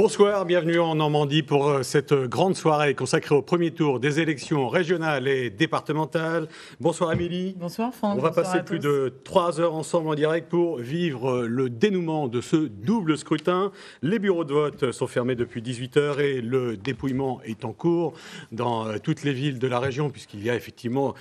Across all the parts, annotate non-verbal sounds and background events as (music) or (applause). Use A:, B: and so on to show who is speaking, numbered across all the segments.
A: Bonsoir, bienvenue en Normandie pour euh, cette euh, grande soirée consacrée au premier tour des élections régionales et départementales. Bonsoir
B: Amélie. Bonsoir Franck. On va passer
A: plus de trois heures ensemble en direct pour vivre euh, le dénouement de ce double scrutin. Les bureaux de vote sont fermés depuis 18 heures et le dépouillement est en cours dans toutes les villes de la région puisqu'il y a effectivement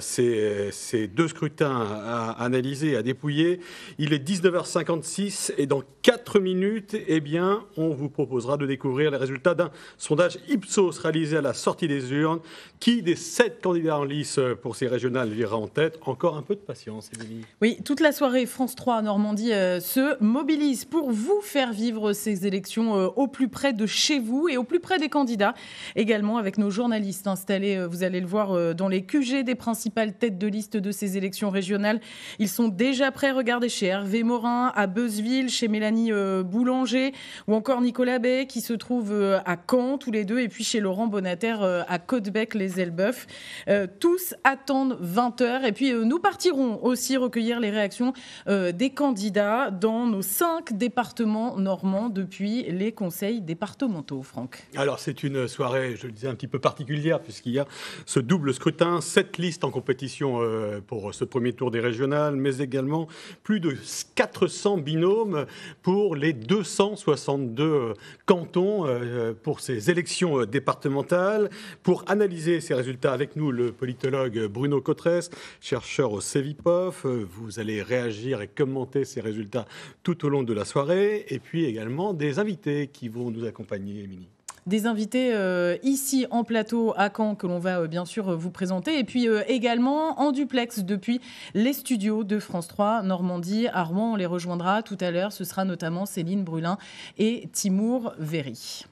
A: ces, deux scrutins à analyser, à dépouiller. Il est 19h56 et dans 4 minutes, eh bien, on vous proposera de découvrir les résultats d'un sondage Ipsos réalisé à la sortie des urnes. Qui des sept candidats en lice pour ces régionales ira en tête Encore un peu de patience,
B: Émilie. Oui, toute la soirée, France 3 Normandie euh, se mobilise pour vous faire vivre ces élections euh, au plus près de chez vous et au plus près des candidats. Également avec nos journalistes installés, euh, vous allez le voir, dans les QG des principales têtes de liste de ces élections régionales. Ils sont déjà prêts. Regardez chez Hervé Morin, à Beuzeville, chez Mélanie Boulanger ou encore Nicolas l'abbé qui se trouve euh, à Caen tous les deux et puis chez Laurent Bonater euh, à Côtebec les Elbeufs. Euh, tous attendent 20h et puis nous partirons aussi recueillir les réactions des candidats dans nos cinq départements normands depuis les conseils départementaux, Franck.
A: Alors c'est une soirée, je le disais, un petit peu particulière puisqu'il y a ce double scrutin, sept listes en compétition pour ce premier tour des régionales, mais également plus de 400 binômes pour les 262 canton euh, pour ces élections euh, départementales. Pour analyser ces résultats avec nous, le politologue Bruno Cotresse, chercheur au CEVIPOF. Euh, vous allez réagir et commenter ces résultats tout au long de la soirée. Et puis également des invités qui vont nous accompagner, Émilie
B: des invités euh, ici en plateau à Caen que l'on va euh, bien sûr euh, vous présenter. Et puis également en duplex depuis les studios de France 3 Normandie à Rouen. On les rejoindra tout à l'heure. Ce sera notamment Céline Brulin et Timour Véry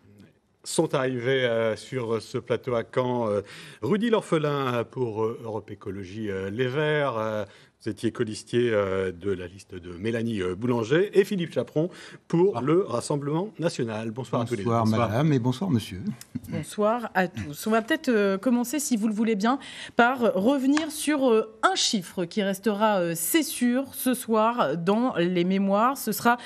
A: sont arrivés sur ce plateau à Caen. Rudy L'Orphelin pour Europe Écologie Les Verts, vous étiez colistier euh, de la liste de Mélanie euh, Boulanger et Philippe Chaperon pour ah. le Rassemblement
C: national. Bonsoir, à tous les deux. Bonsoir madame et bonsoir monsieur.
B: Bonsoir à tous. On va peut-être euh, commencer, si vous le voulez bien, par revenir sur un chiffre qui restera, c'est sûr, ce soir dans les mémoires. Ce sera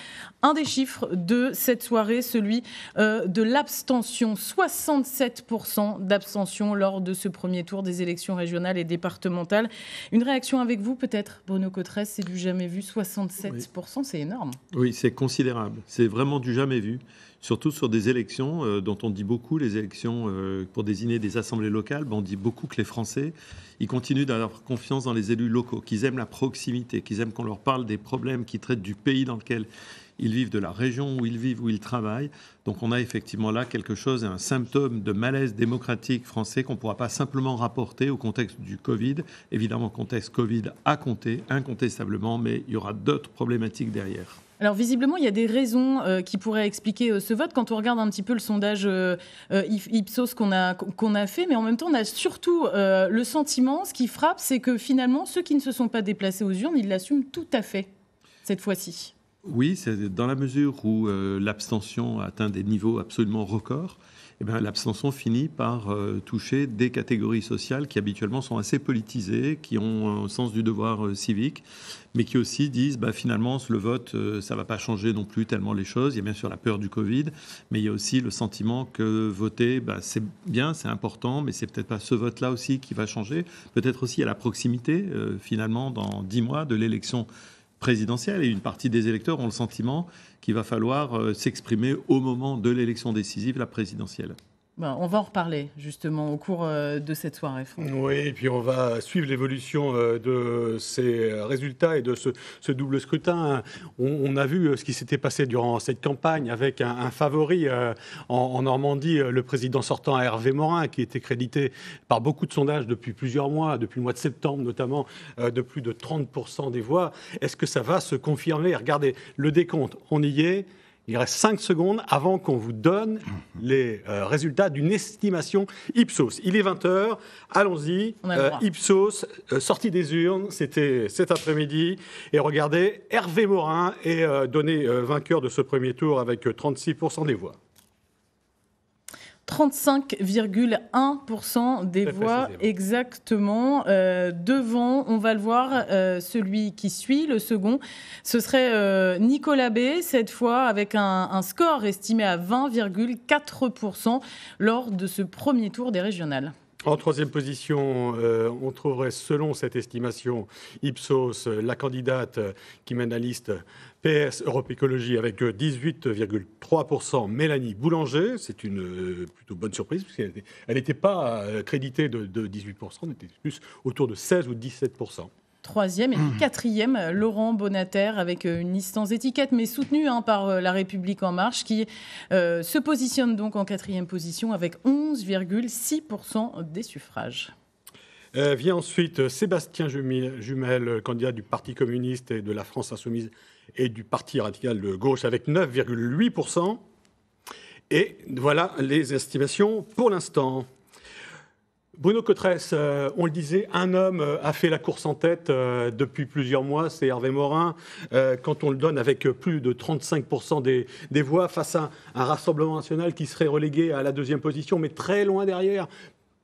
B: un des chiffres de cette soirée, celui de l'abstention. 67% d'abstention lors de ce premier tour des élections régionales et départementales. Une réaction avec vous peut-être Bruno c'est du jamais vu, 67%, c'est énorme.
D: Oui, c'est considérable. C'est vraiment du jamais vu. Surtout sur des élections euh, dont on dit beaucoup, les élections euh, pour désigner des assemblées locales, ben, on dit beaucoup que les Français, ils continuent d'avoir confiance dans les élus locaux, qu'ils aiment la proximité, qu'ils aiment qu'on leur parle des problèmes, qui traitent du pays dans lequel ils vivent de la région où ils vivent, où ils travaillent. Donc on a effectivement là quelque chose, un symptôme de malaise démocratique français qu'on ne pourra pas simplement rapporter au contexte du Covid. Évidemment, contexte Covid a compté, incontestablement, mais il y aura d'autres problématiques derrière.
B: Alors visiblement, il y a des raisons euh, qui pourraient expliquer euh, ce vote quand on regarde un petit peu le sondage euh, Ipsos qu'on a, qu'on a fait, mais en même temps, on a surtout le sentiment, ce qui frappe, c'est que finalement, ceux qui ne se sont pas déplacés aux urnes, ils l'assument tout à fait
D: cette fois-ci. Oui, c'est dans la mesure où euh, l'abstention atteint des niveaux absolument records. Eh ben, l'abstention finit par euh, toucher des catégories sociales qui habituellement sont assez politisées, qui ont un sens du devoir euh, civique, mais qui aussi disent bah, finalement le vote, ça ne va pas changer non plus tellement les choses. Il y a bien sûr la peur du Covid, mais il y a aussi le sentiment que voter, bah, c'est bien, c'est important, mais c'est peut-être pas ce vote-là aussi qui va changer. Peut-être aussi à la proximité, finalement, dans dix mois de l'élection présidentielle et une partie des électeurs ont le sentiment qu'il va falloir euh, s'exprimer au moment de l'élection décisive, la présidentielle.
B: Ben, on va en reparler justement au cours euh, de cette soirée.
A: Oui, et puis on va suivre l'évolution euh, de ces résultats et de ce, double scrutin. On, a vu euh, ce qui s'était passé durant cette campagne avec un, favori en, en, Normandie, le président sortant Hervé Morin, qui était crédité par beaucoup de sondages depuis plusieurs mois, depuis le mois de septembre notamment, de plus de 30% des voix. Est-ce que ça va se confirmer Regardez, le décompte, on y est il reste 5 secondes avant qu'on vous donne mhm. les euh, résultats d'une estimation Ipsos. Il est 20h, allons-y. Euh, Ipsos, euh, sortie des urnes, c'était cet après-midi. Et regardez, Hervé Morin est donné vainqueur de ce premier tour avec 36% des voix.
B: 35,1% des voix exactement. Euh, devant, on va le voir, euh, celui qui suit, le second, ce serait euh, Nicolas B, cette fois avec un, score estimé à 20,4% lors de ce premier tour des régionales.
A: En troisième position, on trouverait, selon cette estimation Ipsos, la candidate qui mène la liste PS Europe Écologie avec 18,3%. Euh, Mélanie Boulanger, c'est une euh, plutôt bonne surprise, puisqu'elle n'était pas euh, créditée de, 18%, on était plus autour de 16 ou 17%
B: troisième et mmh. quatrième, Laurent Bonater, avec une liste étiquette, mais soutenue hein, par La République En Marche, qui se positionne donc en quatrième position avec 11,6% des suffrages.
A: vient ensuite Sébastien Jumel, candidat du Parti communiste et de la France insoumise et du Parti radical de gauche avec 9,8%. Et voilà les estimations pour l'instant. Bruno Cotres, euh, on le disait, un homme euh, a fait la course en tête euh, depuis plusieurs mois, c'est Hervé Morin, quand on le donne avec plus de 35% des, des, voix face à un Rassemblement national qui serait relégué à la deuxième position, mais très loin derrière,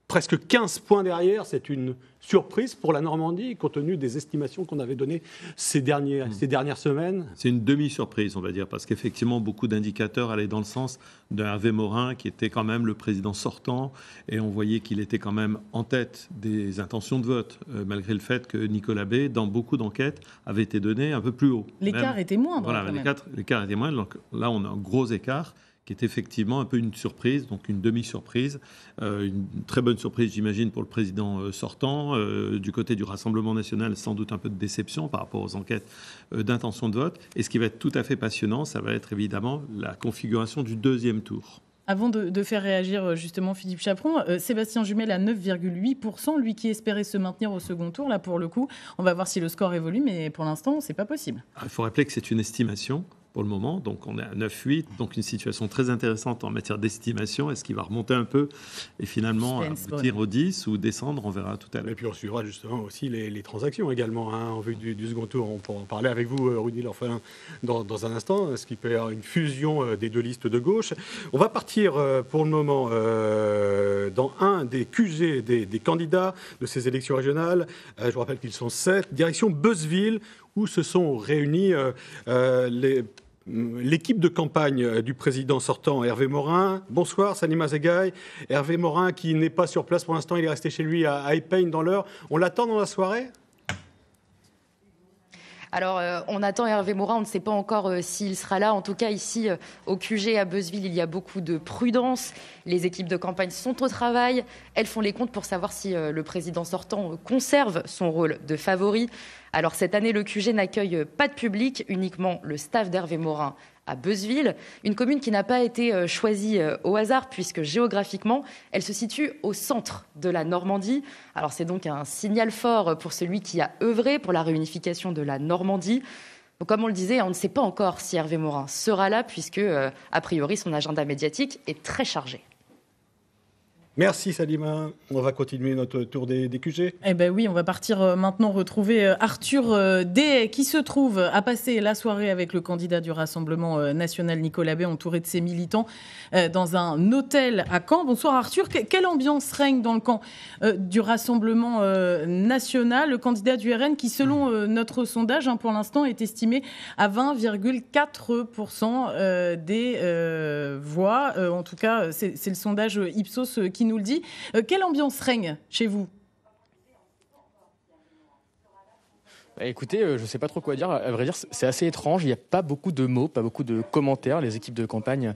A: presque 15 points derrière. C'est une surprise pour la Normandie, compte tenu des estimations qu'on avait données
D: ces dernières, hmm. ces dernières semaines. C'est une demi-surprise, on va dire, parce qu'effectivement, beaucoup d'indicateurs allaient dans le sens de Morin, qui était quand même le président sortant, et on voyait qu'il était quand même en tête des intentions de vote, euh, malgré le fait que Nicolas B, dans beaucoup d'enquêtes, avait été donné un peu plus haut. L'écart était moindre. Voilà, l'écart était moindre, donc là, on a un gros écart qui est effectivement un peu une surprise, donc une demi-surprise. Euh, une très bonne surprise, j'imagine, pour le président euh, sortant. Euh, du côté du Rassemblement national, sans doute un peu de déception par rapport aux enquêtes d'intention de vote. Et ce qui va être tout à fait passionnant, ça va être évidemment la configuration du deuxième tour.
B: Avant de, faire réagir justement Philippe Chaperon, Sébastien Jumel à 9,8%, lui qui espérait se maintenir au second tour, là pour le coup, on va voir si le score évolue, mais pour l'instant, c'est pas possible.
D: Ah, il faut rappeler que c'est une estimation pour le moment. Donc on est à 8 donc une situation très intéressante en matière d'estimation. Est-ce qu'il va remonter un peu et finalement aboutir au 10 ou descendre On verra tout à l'heure.
A: Et puis on suivra justement aussi les, transactions également hein, en vue du, second tour. On pourra en parler avec vous, euh, Rudy L'Orphelin, dans, un instant, est ce qu'il peut y avoir une fusion euh, des deux listes de gauche. On va partir euh, pour le moment dans un des QG des, candidats de ces élections régionales. je vous rappelle qu'ils sont sept. Direction Buzzville, où se sont réunis les l'équipe de campagne du président sortant, Hervé Morin. Bonsoir, Sanima Zegaï. Hervé Morin qui n'est pas sur place pour l'instant, il est resté chez lui à, Epeigne dans l'heure. On l'attend dans la soirée
E: alors, euh, on attend Hervé Morin. On ne sait pas encore euh, s'il sera là. En tout cas, ici, euh, au QG à Beuzeville, il y a beaucoup de prudence. Les équipes de campagne sont au travail. Elles font les comptes pour savoir si le président sortant conserve son rôle de favori. Alors, cette année, le QG n'accueille pas de public, uniquement le staff d'Hervé Morin à Beuzeville, une commune qui n'a pas été euh, choisie euh, au hasard puisque géographiquement, elle se situe au centre de la Normandie. Alors c'est donc un signal fort pour celui qui a œuvré pour la réunification de la Normandie. comme on le disait, on ne sait pas encore si Hervé Morin sera là puisque, euh, a priori, son agenda médiatique est très chargé.
A: Merci Salima. On va continuer notre tour des, QG.
B: Eh bien oui, on va partir euh, maintenant retrouver euh, Arthur euh, D qui se trouve à passer la soirée avec le candidat du Rassemblement national Nicolas Bay, entouré de ses militants, dans un hôtel à Caen. Bonsoir Arthur. Quelle ambiance règne dans le camp du Rassemblement national Le candidat du RN qui, selon mm. notre sondage, hein, pour l'instant, est estimé à 20,4% des voix. En tout cas, c'est le sondage Ipsos qui nous le dit. Euh, quelle ambiance règne chez vous
F: bah, Écoutez, euh, je ne sais pas trop quoi dire. À vrai dire, c'est assez étrange. Il n'y a pas beaucoup de mots, pas beaucoup de commentaires. Les équipes de campagne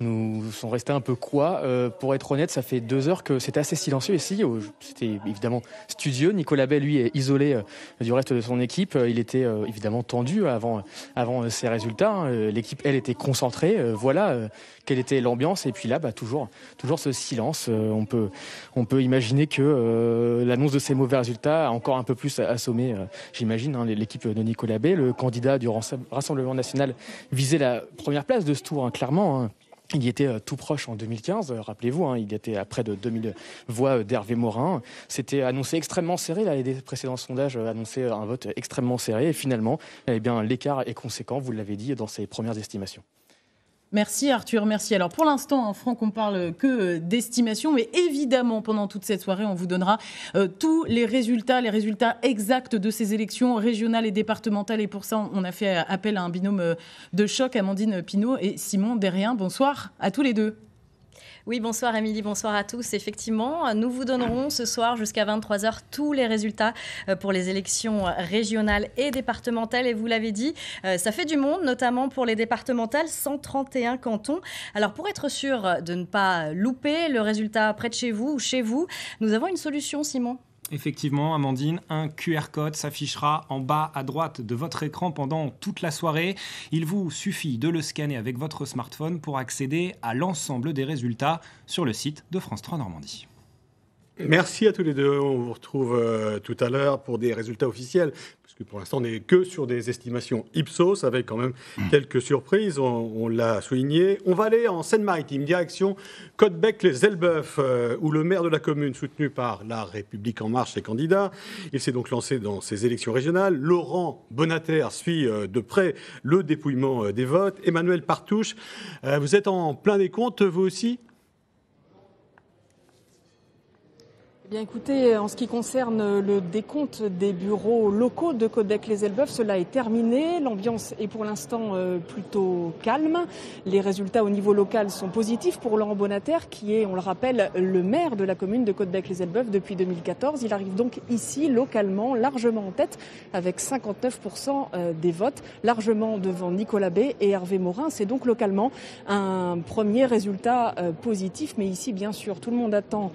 F: nous sont restés un peu quoi. Euh, pour être honnête, ça fait deux heures que c'était assez silencieux ici. Euh, c'était évidemment studieux. Nicolas Bay, lui, est isolé euh, du reste de son équipe. Il était évidemment tendu avant, avant ses résultats. Hein. L'équipe, elle, était concentrée. Voilà quelle était l'ambiance. Et puis là, bah, toujours, toujours ce silence. On peut, imaginer que l'annonce de ces mauvais résultats a encore un peu plus assommé, j'imagine, hein, l'équipe de Nicolas Bay. Le candidat du Rassemblement national visait la première place de ce tour, hein, clairement. Il y était euh, tout proche en 2015, euh, rappelez-vous, hein, il était à près de 2000 voix euh, d'Hervé Morin. C'était annoncé extrêmement serré, là, les précédents sondages annonçaient un vote extrêmement serré, et finalement, eh bien, l'écart est conséquent, vous l'avez dit, dans ses premières estimations.
B: Merci Arthur, merci. Alors pour l'instant, hein, Franck, on parle que euh, d'estimation, mais évidemment, pendant toute cette soirée, on vous donnera euh, tous les résultats, les résultats exacts de ces élections régionales et départementales. Et pour ça, on a fait euh, appel à un binôme de choc, Amandine Pinault et Simon Derrien. Bonsoir à tous les deux.
E: Oui, bonsoir Émilie, bonsoir à tous. Effectivement, nous vous donnerons ce soir jusqu'à 23h tous les résultats euh, pour les élections euh, régionales et départementales. Et vous l'avez dit, euh, ça fait du monde, notamment pour les départementales, 131 cantons. Alors pour être sûr de ne pas louper le résultat près de chez vous ou chez vous, nous avons une solution, Simon.
G: Effectivement, Amandine, un QR code s'affichera en bas à droite de votre écran pendant toute la soirée. Il vous suffit de le scanner avec votre smartphone pour accéder à l'ensemble des résultats sur le site de France 3 Normandie. Merci
A: à tous les deux. On vous retrouve euh, tout à l'heure pour des résultats officiels, puisque pour l'instant, on n'est que sur des estimations Ipsos, avec quand même mm. quelques surprises. On, l'a souligné. On va aller en Seine-Maritime, direction Côte-Bec-les-Elbeuf, euh, où le maire de la commune, soutenu par La République En Marche, est candidat. Il s'est donc lancé dans ses élections régionales. Laurent Bonater suit euh, de près le dépouillement des votes. Emmanuel Partouche, vous êtes en plein des comptes, vous aussi
H: Eh bien écoutez, en ce qui concerne le décompte des bureaux locaux de Codec les Elbeufs, cela est terminé. L'ambiance est pour l'instant euh, plutôt calme. Les résultats au niveau local sont positifs pour Laurent Bonater, qui est, on le rappelle, le maire de la commune de côte les elbeufs depuis 2014. Il arrive donc ici, localement, largement en tête, avec 59% euh, des votes, largement devant Nicolas B et Hervé Morin. C'est donc localement un premier résultat euh, positif, mais ici, bien sûr, tout le monde attend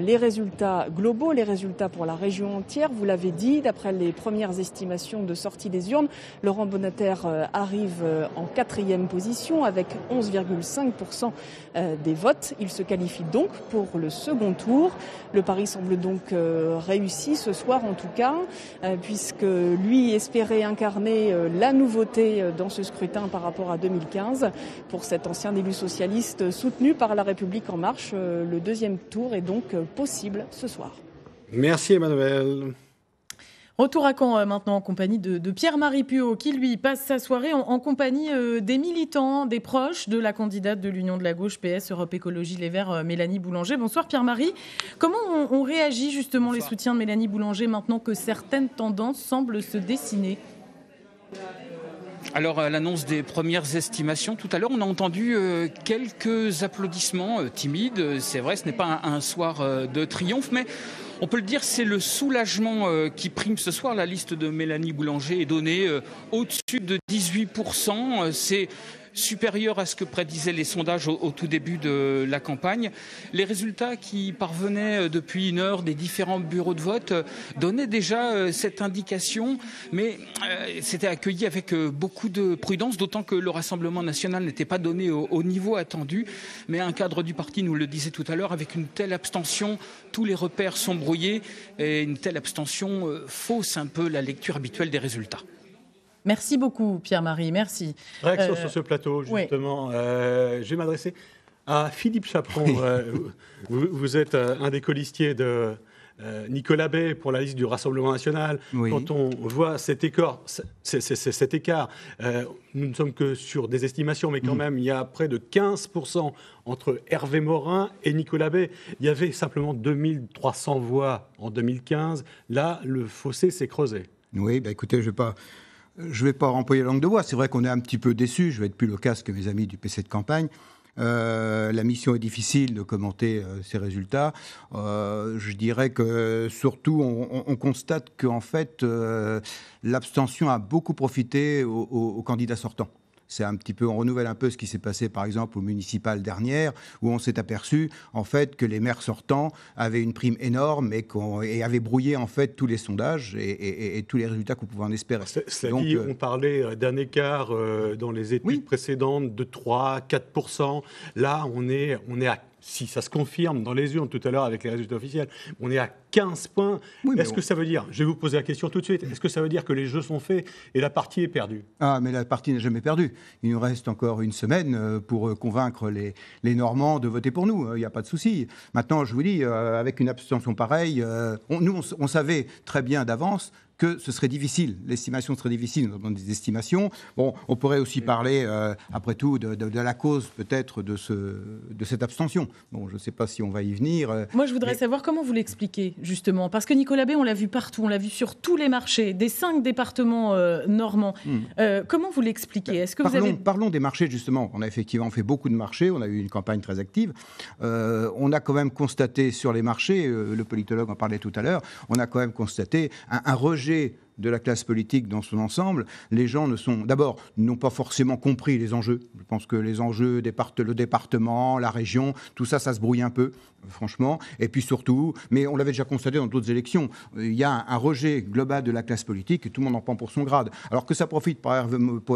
H: les résultats globaux, les résultats pour la région entière. Vous l'avez dit, d'après les premières estimations de sortie des urnes, Laurent Bonnater euh, arrive euh, en quatrième position avec 11,5% euh, des votes. Il se qualifie donc pour le second tour. Le pari semble donc réussi ce soir en tout cas, puisque lui espérait incarner la nouveauté dans ce scrutin par rapport à 2015. Pour cet ancien élu socialiste soutenu par La République en marche, le deuxième tour est donc possible soir.
A: Merci Emmanuel.
H: Retour à Caen euh, maintenant en compagnie de, Pierre-Marie
B: Puot, qui lui passe sa soirée en, compagnie euh, des militants, des proches de la candidate de l'Union de la gauche PS Europe Écologie Les Verts, euh, Mélanie Boulanger. Bonsoir Pierre-Marie. Comment on, réagi réagit justement les soutiens de Mélanie Boulanger maintenant que certaines tendances semblent se dessiner
F: alors, à l'annonce des premières estimations, tout à l'heure, on a entendu euh, quelques applaudissements euh, timides. C'est vrai, ce n'est pas un, soir euh, de triomphe, mais on peut le dire, c'est le soulagement qui prime ce soir. La liste de Mélanie Boulanger est donnée au-dessus de 18%. C'est supérieur à ce que prédisaient les sondages au, tout début de la campagne. Les résultats qui parvenaient euh, depuis une heure des différents bureaux de vote euh, donnaient déjà euh, cette indication, mais c'était accueilli avec beaucoup de prudence, d'autant que le Rassemblement national n'était pas donné au niveau attendu. Mais un cadre du parti nous le disait tout à l'heure, avec une telle abstention, tous les repères sont brouillés et une telle abstention fausse un peu la lecture habituelle des résultats.
B: Merci beaucoup, Pierre-Marie. Merci.
F: Réaction euh, sur ce plateau, justement. Euh, je vais
A: m'adresser à Philippe Chaperon. Euh, vous, êtes un des colistiers de. Nicolas Bay pour la liste du Rassemblement national. Quand on voit cet écart, cet écart nous ne sommes que sur des estimations, mais quand mm. même, il y a près de 15% entre Hervé Morin et Nicolas Bay. Il y avait simplement 2300
C: voix en 2015. Là,
A: le fossé s'est creusé.
C: Oui, bah, écoutez, je ne vais pas je ne vais pas employer la langue de bois. C'est vrai qu'on est un petit peu déçu. Je vais être plus loquace que mes amis du PC de campagne. Euh, la mission est difficile de commenter ces euh, résultats. Euh, je dirais que surtout, on, constate qu'en fait, l'abstention a beaucoup profité aux candidats sortants. C'est un petit peu, on renouvelle un peu ce qui s'est passé par exemple au municipal dernier où on s'est aperçu en fait que les maires sortants avaient une prime énorme et, et avaient brouillé en fait tous les sondages et, tous les résultats qu'on pouvait en espérer. cest euh, on
A: parlait euh, d'un écart euh, dans les études précédentes de 3-4%. Là, on est, on est à si ça se confirme dans les urnes tout à l'heure avec les résultats officiels, on est à 15 points. Est-ce que ça veut dire, je vais vous poser la question tout de suite, est-ce que ça veut dire que les jeux sont faits et la
C: partie est perdue Ah, mais la partie n'est jamais perdue. Il nous reste encore une semaine euh, pour euh, convaincre les, Normands de voter pour nous. Il euh, n'y a pas de souci. Maintenant, je vous dis, avec une abstention pareille, nous, on savait très bien d'avance que ce serait difficile. L'estimation serait difficile. Nous avons des estimations. Bon, on pourrait aussi parler, euh, après tout, de, la cause peut-être de, ce, de cette abstention. Bon, je ne sais pas si on va y venir. Euh,
B: Moi, je voudrais savoir comment vous l'expliquez, justement. Parce que Nicolas Bay, on l'a vu partout, on l'a vu sur tous les marchés, des cinq départements euh, normands. Hmm. comment vous l'expliquez Est-ce que parlons, vous avez...
C: parlons des marchés, justement. On a effectivement fait beaucoup de marchés, on a eu une campagne très active. on a quand même constaté sur les marchés, le politologue en parlait tout à l'heure, on a quand même constaté un rejet protéger de la classe politique dans son ensemble. Les gens ne sont, d'abord, n'ont pas forcément compris les enjeux. Je pense que les enjeux, le département, la région, tout ça, ça se brouille un peu, franchement. Et puis surtout, mais on l'avait déjà constaté dans d'autres élections, il y a un, rejet global de la classe politique et tout le monde en prend pour son grade. Alors que ça profite pour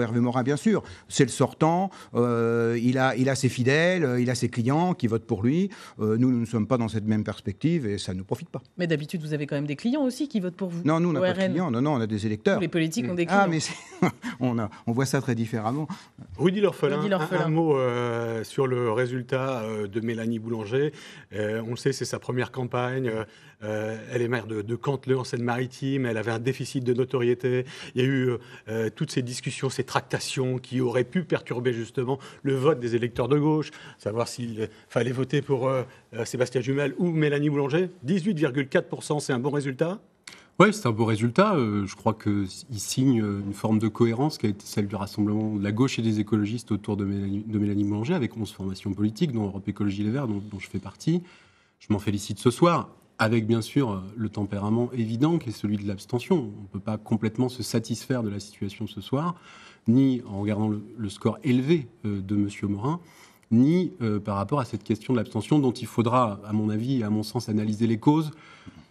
C: Hervé, Morin, bien sûr. C'est le sortant, euh, il, a, il a ses fidèles, euh, il a ses clients qui votent pour lui. Euh, nous, nous ne sommes pas dans cette même perspective et ça ne nous profite pas.
B: Mais d'habitude, vous avez quand même des clients aussi qui votent pour vous. Non, nous, on pas de clients.
C: Non, non on a des électeurs. Les politiques ont des ah, clients. Ah, mais (laughs) on, on, voit ça très différemment. Rudy L'Orphelin, un, mot euh, sur
A: le résultat euh, de Mélanie Boulanger. Euh, on le sait, c'est sa première campagne. elle est maire de, de en Seine-Maritime. Elle avait un déficit de notoriété. Il y a eu toutes ces discussions, ces tractations qui auraient pu perturber justement le vote des électeurs de gauche, savoir s'il fallait voter pour Sébastien Jumel ou Mélanie Boulanger. 18,4%, c'est un bon résultat
I: oui, c'est un beau résultat. Euh, je crois qu'il signe euh, une forme de cohérence qui a été celle du rassemblement de la gauche et des écologistes autour de Mélanie, de avec 11 formations politiques, dont Europe Écologie Les Verts, dont, je fais partie. Je m'en félicite ce soir, avec bien sûr euh, le tempérament évident qui est celui de l'abstention. On ne peut pas complètement se satisfaire de la situation ce soir, ni en regardant le, le score élevé de M. Morin ni euh, par rapport à cette question de l'abstention dont il faudra, à mon avis et à mon sens, analyser les causes.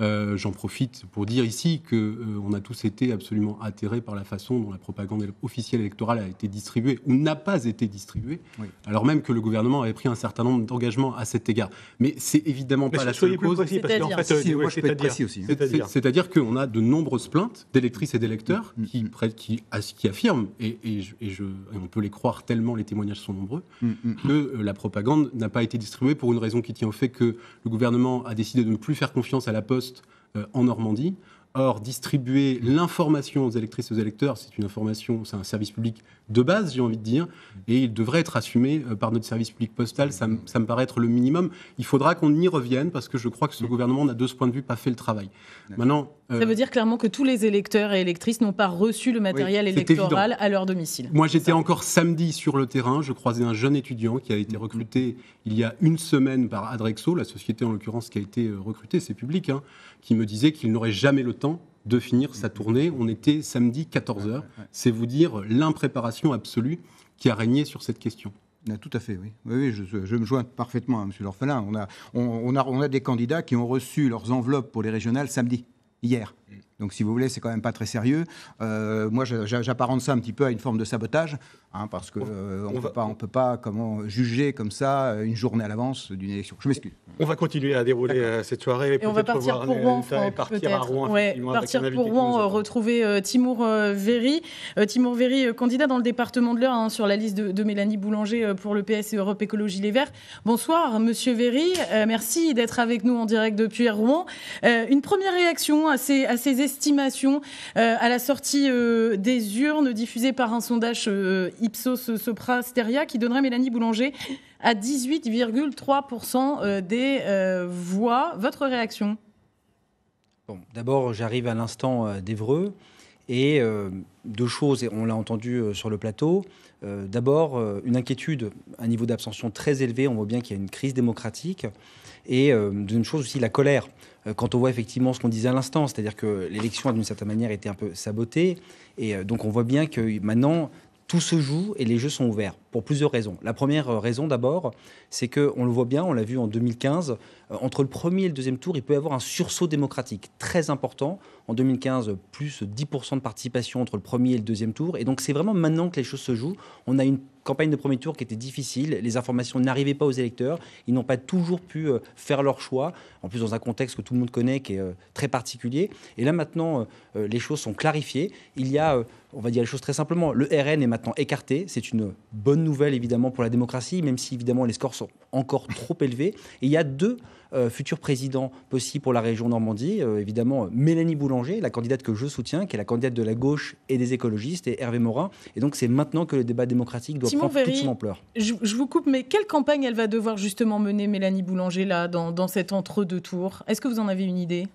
I: Euh, j'en profite pour dire ici qu'on euh, on a tous été absolument atterrés par la façon dont la propagande officielle électorale a été distribuée ou n'a pas été distribuée, alors même que le gouvernement avait pris un certain nombre d'engagements à cet égard. Mais c'est évidemment pas la seule cause. C'est-à-dire qu'on a de nombreuses plaintes d'électrices et d'électeurs mm. qui, mm. qui, qui, affirment, et, on peut les croire tellement les témoignages sont nombreux, mm, que euh, la propagande n'a pas été distribuée pour une raison qui tient au fait que le gouvernement a décidé de ne plus faire confiance à la Poste euh, en Normandie. Or, distribuer l'information aux électrices et aux électeurs, c'est une information, c'est un service public de base, j'ai envie de dire, et il devrait être assumé euh, par notre service public postal. Ça, me, paraît être le minimum. Il faudra qu'on y revienne parce que je crois que ce gouvernement n'a de ce point de vue pas fait le travail. Maintenant, euh, ça
B: veut dire clairement que tous les électeurs et électrices n'ont pas reçu le matériel électoral à leur domicile. Moi, j'étais
I: encore samedi sur le terrain. Je croisais un jeune étudiant qui a été recruté il y a une semaine par Adrexo, la société en l'occurrence qui a été euh, recrutée, c'est public. Hein qui me disait qu'il n'aurait jamais le temps de finir sa tournée. On était samedi 14h. C'est
C: vous dire l'impréparation absolue qui a régné sur cette question. Tout à fait, oui. Oui, je, me joins parfaitement à M. Lorphelin. On a, on a des candidats qui ont reçu leurs enveloppes pour les régionales samedi, hier. Mm. Donc, si vous voulez, c'est quand même pas très sérieux. Euh, moi, j'apparente ça un petit peu à une forme de sabotage, hein, parce qu'on euh, ne peut pas, on peut pas comment, juger comme ça euh, une journée à l'avance d'une élection. Je m'excuse. On va continuer à dérouler cette soirée. Et on va partir pour Rouen, partir pour
B: Rouen, retrouver Timour Véry. Timour Véry, candidat dans le département de l'Eure, hein, sur la liste de, Mélanie Boulanger pour le PS et Europe Écologie Les Verts. Bonsoir, Monsieur Véry. merci d'être avec nous en direct depuis Rouen. une première réaction à ces, Estimation euh, à la sortie euh, des urnes diffusées par un sondage euh, Ipsos Sopra Steria qui donnerait Mélanie Boulanger à 18,3% des voix. Votre réaction
J: Bon, d'abord, j'arrive à l'instant d'Evreux. Et deux choses, on l'a entendu sur le plateau. d'abord, une inquiétude, un niveau d'abstention très élevé. On voit bien qu'il y a une crise démocratique. Et d'une chose aussi, la colère. Euh, quand on voit effectivement ce qu'on disait à l'instant, c'est-à-dire que l'élection a d'une certaine manière été un peu sabotée, et euh, donc on voit bien que maintenant tout se joue et les jeux sont ouverts pour plusieurs raisons. La première euh, raison d'abord, c'est que on le voit bien, on l'a vu en 2015, euh, entre le premier et le deuxième tour, il peut y avoir un sursaut démocratique très important. En 2015, plus 10% de participation entre le premier et le deuxième tour. Et donc c'est vraiment maintenant que les choses se jouent. On a une campagne de premier tour qui était difficile, les informations n'arrivaient pas aux électeurs, ils n'ont pas toujours pu euh, faire leur choix, en plus dans un contexte que tout le monde connaît qui est très particulier. Et là maintenant, les choses sont clarifiées. Il y a, on va dire les choses très simplement, le RN est maintenant écarté, c'est une bonne nouvelle évidemment pour la démocratie, même si évidemment les scores sont encore (laughs) trop élevés. Et il y a deux euh, futurs présidents possibles pour la région Normandie. Euh, évidemment, Mélanie Boulanger, la candidate que je soutiens, qui est la candidate de la gauche et des écologistes, et Hervé Morin. Et donc c'est maintenant que le débat démocratique doit prendre toute son ampleur.
B: Je, vous coupe, mais quelle campagne elle va devoir justement mener Mélanie Boulanger là, dans, cet entre-deux tours Est-ce que vous en avez une idée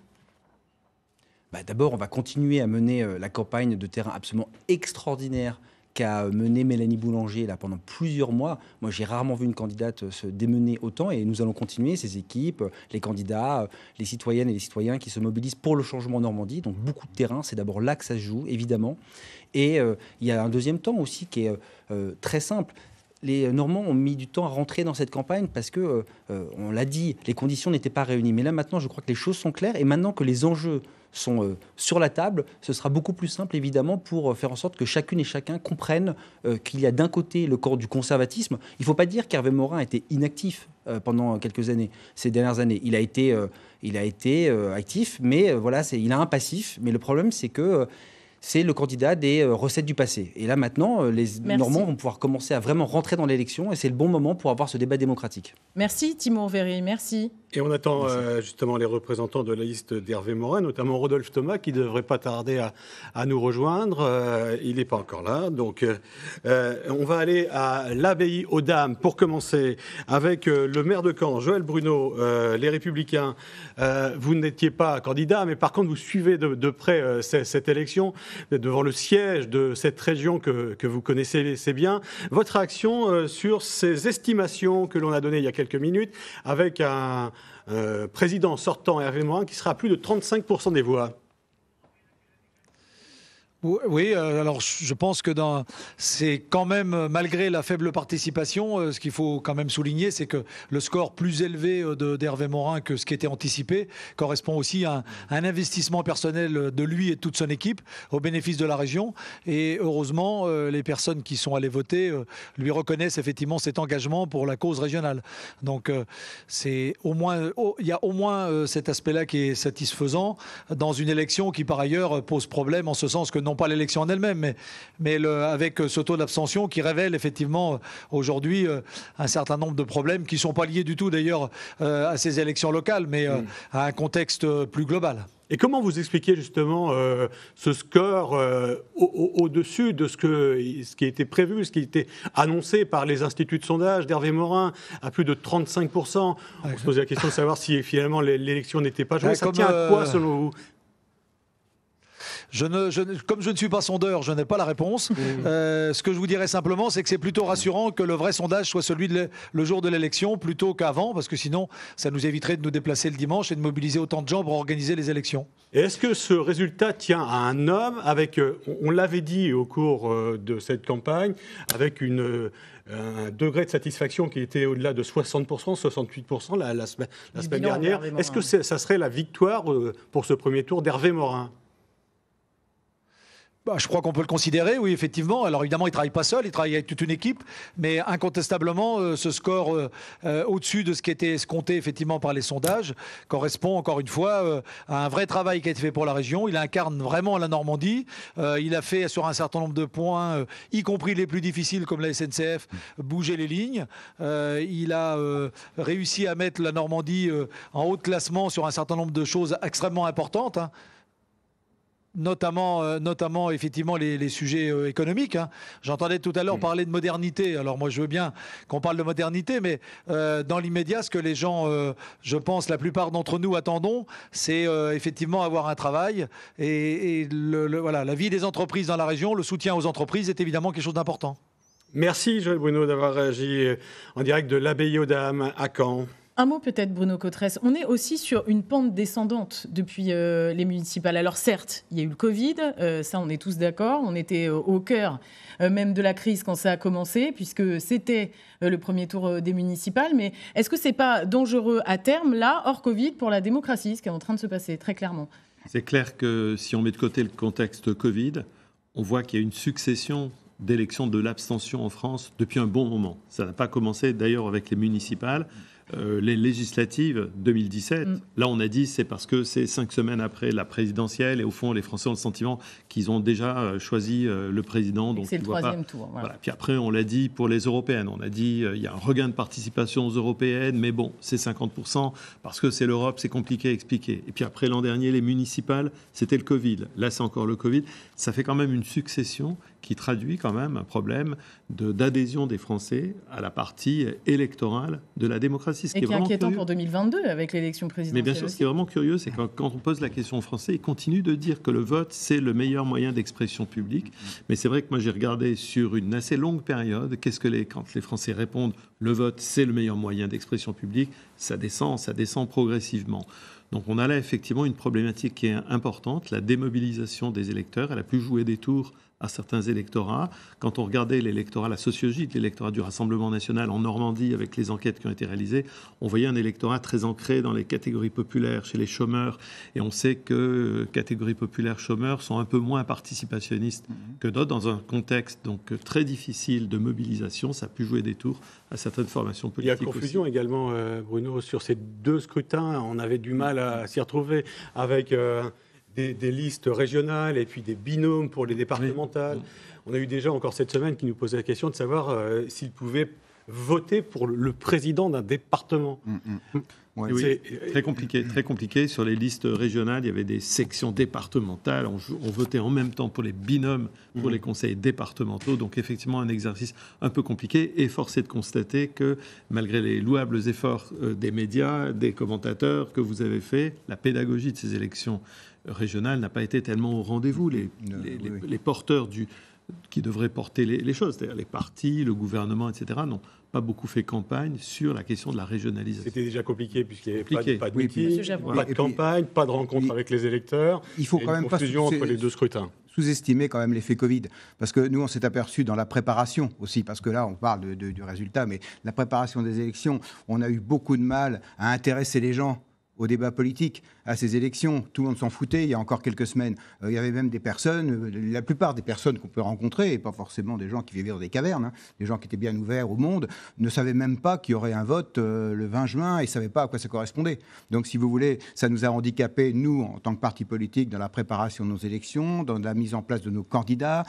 J: bah D'abord, on va continuer à mener euh, la campagne de terrain absolument extraordinaire qu'a mené Mélanie Boulanger là, pendant plusieurs mois. Moi, j'ai rarement vu une candidate euh, se démener autant et nous allons continuer, ces équipes, euh, les candidats, euh, les citoyennes et les citoyens qui se mobilisent pour le changement en Normandie. Donc beaucoup de terrain, c'est d'abord là que ça se joue, évidemment. Et il y a un deuxième temps aussi qui est très simple, les Normands ont mis du temps à rentrer dans cette campagne parce que, euh, euh, on l'a dit, les conditions n'étaient pas réunies. Mais là, maintenant, je crois que les choses sont claires. Et maintenant que les enjeux sont euh, sur la table, ce sera beaucoup plus simple, évidemment, pour faire en sorte que chacune et chacun comprenne qu'il y a d'un côté le corps du conservatisme. Il ne faut pas dire qu'Hervé Morin a été inactif pendant quelques années, ces dernières années. Il a été, il a été actif, mais voilà, il a un passif. Mais le problème, c'est que c'est le candidat des euh, recettes du passé. Et là, maintenant, euh, les Normands vont pouvoir commencer à vraiment rentrer dans l'élection et c'est le bon moment pour avoir ce débat démocratique.
B: Merci Timur Véry, merci.
J: Et on attend euh, justement les représentants de la liste
A: d'Hervé Morin, notamment Rodolphe Thomas, qui ne devrait pas tarder à, nous rejoindre. Euh, il n'est pas encore là. Donc, euh, on va aller à l'abbaye aux Dames pour commencer avec le maire de Caen, Joël Bruno, les Républicains. vous n'étiez pas candidat, mais par contre, vous suivez de, près cette, élection, devant le siège de cette région que, vous connaissez assez bien. Votre réaction sur ces estimations que l'on a données il y a quelques minutes avec un euh, président sortant Hervé Morin qui sera à plus de 35% des voix.
K: Oui, euh, alors je pense que c'est quand même, euh, malgré la faible participation, euh, ce qu'il faut quand même souligner, c'est que le score plus élevé d'Hervé Morin que ce qui était anticipé correspond aussi à un, investissement personnel de lui et toute son équipe au bénéfice de la région. Et heureusement, les personnes qui sont allées voter lui reconnaissent effectivement cet engagement pour la cause régionale. Donc c'est au moins, il y a au moins cet aspect-là qui est satisfaisant dans une élection qui par ailleurs pose problème en ce sens que non pas l'élection en elle-même, mais, avec euh, ce taux d'abstention qui révèle effectivement euh, aujourd'hui euh, un certain nombre de problèmes qui ne sont pas liés du tout d'ailleurs à ces élections locales, mais mm. à un contexte plus global. Et comment vous expliquez justement ce score au-dessus de
A: ce, que, ce qui était prévu, ce qui était annoncé par les instituts de sondage d'Hervé Morin à plus de 35% On se posait la question de savoir si finalement l'élection n'était pas jouée. Ça tient à quoi selon
K: vous comme je ne suis pas sondeur, je n'ai pas la réponse. Euh, ce que je vous dirais simplement, c'est que c'est plutôt rassurant que le vrai sondage soit celui de le, jour de l'élection plutôt qu'avant, parce que sinon, ça nous éviterait de nous déplacer le dimanche et de mobiliser autant de gens pour organiser les élections.
A: Est-ce que ce résultat tient à un homme avec, euh, on l'avait dit au cours euh, de cette campagne, avec un degré de satisfaction qui était au-delà de 60%, 68% la, la semaine dernière. Est-ce que ça serait la victoire
K: pour ce premier tour d'Hervé Morin bah, je crois qu'on peut le considérer, oui, effectivement. Alors évidemment, il travaille pas seul, il travaille avec toute une équipe, mais incontestablement, euh, ce score euh, euh, au-dessus de ce qui était escompté effectivement par les sondages correspond encore une fois à un vrai travail qui a été fait pour la région. Il incarne vraiment la Normandie. il a fait sur un certain nombre de points, y compris les plus difficiles comme la SNCF, bouger les lignes. il a réussi à mettre la Normandie en haut de classement sur un certain nombre de choses extrêmement importantes. Hein notamment, euh, notamment effectivement les, sujets euh, économiques. Hein. J'entendais tout à l'heure mm. parler de modernité. Alors moi, je veux bien qu'on parle de modernité, mais euh, dans l'immédiat, ce que les gens, je pense, la plupart d'entre nous attendons, c'est effectivement avoir un travail et, voilà, la vie des entreprises dans la région, le soutien aux entreprises est évidemment quelque chose d'important.
A: Merci Joël Bruno d'avoir réagi en direct de l'abbaye aux dames à Caen.
B: Un mot peut-être, Bruno Cotresse. On est aussi sur une pente descendante depuis euh, les municipales. Alors certes, il y a eu le Covid, euh, ça on est tous d'accord. On était euh, au cœur même de la crise quand ça a commencé, puisque c'était le premier tour des municipales. Mais est-ce que ce n'est pas dangereux à terme, là, hors Covid, pour la démocratie, ce qui est en train de se passer, très clairement
D: C'est clair que si on met de côté le contexte Covid, on voit qu'il y a une succession d'élections de l'abstention en France depuis un bon moment. Ça n'a pas commencé d'ailleurs avec les municipales. Euh, les législatives 2017. Mm. Là, on a dit c'est parce que c'est cinq semaines après la présidentielle et au fond, les Français ont le sentiment qu'ils ont déjà euh, choisi euh, le président. c'est le troisième tour. Puis après, on l'a dit pour les européennes. On a dit il y a un regain de participation aux européennes, mais bon, c'est 50% parce que c'est l'Europe, c'est compliqué à expliquer. Et puis après, l'an dernier, les municipales, c'était le Covid. Là, c'est encore le Covid. Ça fait quand même une succession qui traduit quand même un problème d'adhésion des Français à la partie électorale de la démocratie. Ce qui est, inquiétant pour
B: 2022 avec l'élection présidentielle. Mais bien sûr, ce qui
D: est vraiment curieux, c'est que quand on pose la question aux Français, ils continuent de dire que le vote, c'est le meilleur moyen d'expression publique. Mm-hmm. Mais c'est vrai que moi, j'ai regardé sur une assez longue période, qu'est-ce que les, quand les Français répondent, le vote, c'est le meilleur moyen d'expression publique, ça descend, ça descend progressivement. Donc on a là effectivement une problématique qui est importante, la démobilisation des électeurs. Elle a pu jouer des tours à certains électorats. Quand on regardait l'électorat, la sociologie de l'électorat du Rassemblement national en Normandie avec les enquêtes qui ont été réalisées, on voyait un électorat très ancré dans les catégories populaires, chez les chômeurs. Et on sait que euh, catégories populaires chômeurs sont un peu moins participationnistes mhm. que d'autres dans un contexte donc très difficile de mobilisation. Ça a pu jouer des tours à certaines formations politiques. Il y a
A: confusion également, euh, Bruno, sur ces deux scrutins. On avait du mal à s'y retrouver avec. Euh, des, listes régionales et puis des binômes pour les départementales. On a eu déjà encore cette semaine qui nous posait la question de savoir euh, s'il s'ils pouvaient voter pour le président d'un département. Mm, mm.
D: très compliqué, très compliqué. Sur les listes régionales, il y avait des sections départementales. On, votait en même temps pour les binômes, pour mm. les conseils départementaux. Donc effectivement, un exercice un peu compliqué. Et forcé de constater que malgré les louables efforts euh, des médias, des commentateurs que vous avez fait, la pédagogie de ces élections régional n'a pas été tellement au rendez-vous. Les, euh, les, porteurs du, qui devraient porter les, choses, c'est-à-dire les partis, le gouvernement, etc., n'ont pas beaucoup fait campagne sur la question de la régionalisation. C'était
A: déjà compliqué puisqu'il n'y avait pas de, pas pas de campagne,
D: pas de rencontre avec
A: les électeurs. Il faut quand même entre les deux scrutins
C: sous-estimer quand même l'effet Covid. Parce que nous, on s'est aperçu dans la préparation aussi, parce que là, on parle du résultat, mais la préparation des élections, on a eu beaucoup de mal à intéresser les gens au débat politique, à ces élections. Tout le monde s'en foutait il y a encore quelques semaines. Euh, il y avait même des personnes, euh, la plupart des personnes qu'on peut rencontrer, et pas forcément des gens qui vivaient dans des cavernes, hein, des gens qui étaient bien ouverts au monde, ne savaient même pas qu'il y aurait un vote euh, le 20 juin et ne savaient pas à quoi ça correspondait. Donc si vous voulez, ça nous a handicapés, nous, en tant que parti politique, dans la préparation de nos élections, dans la mise en place de nos candidats,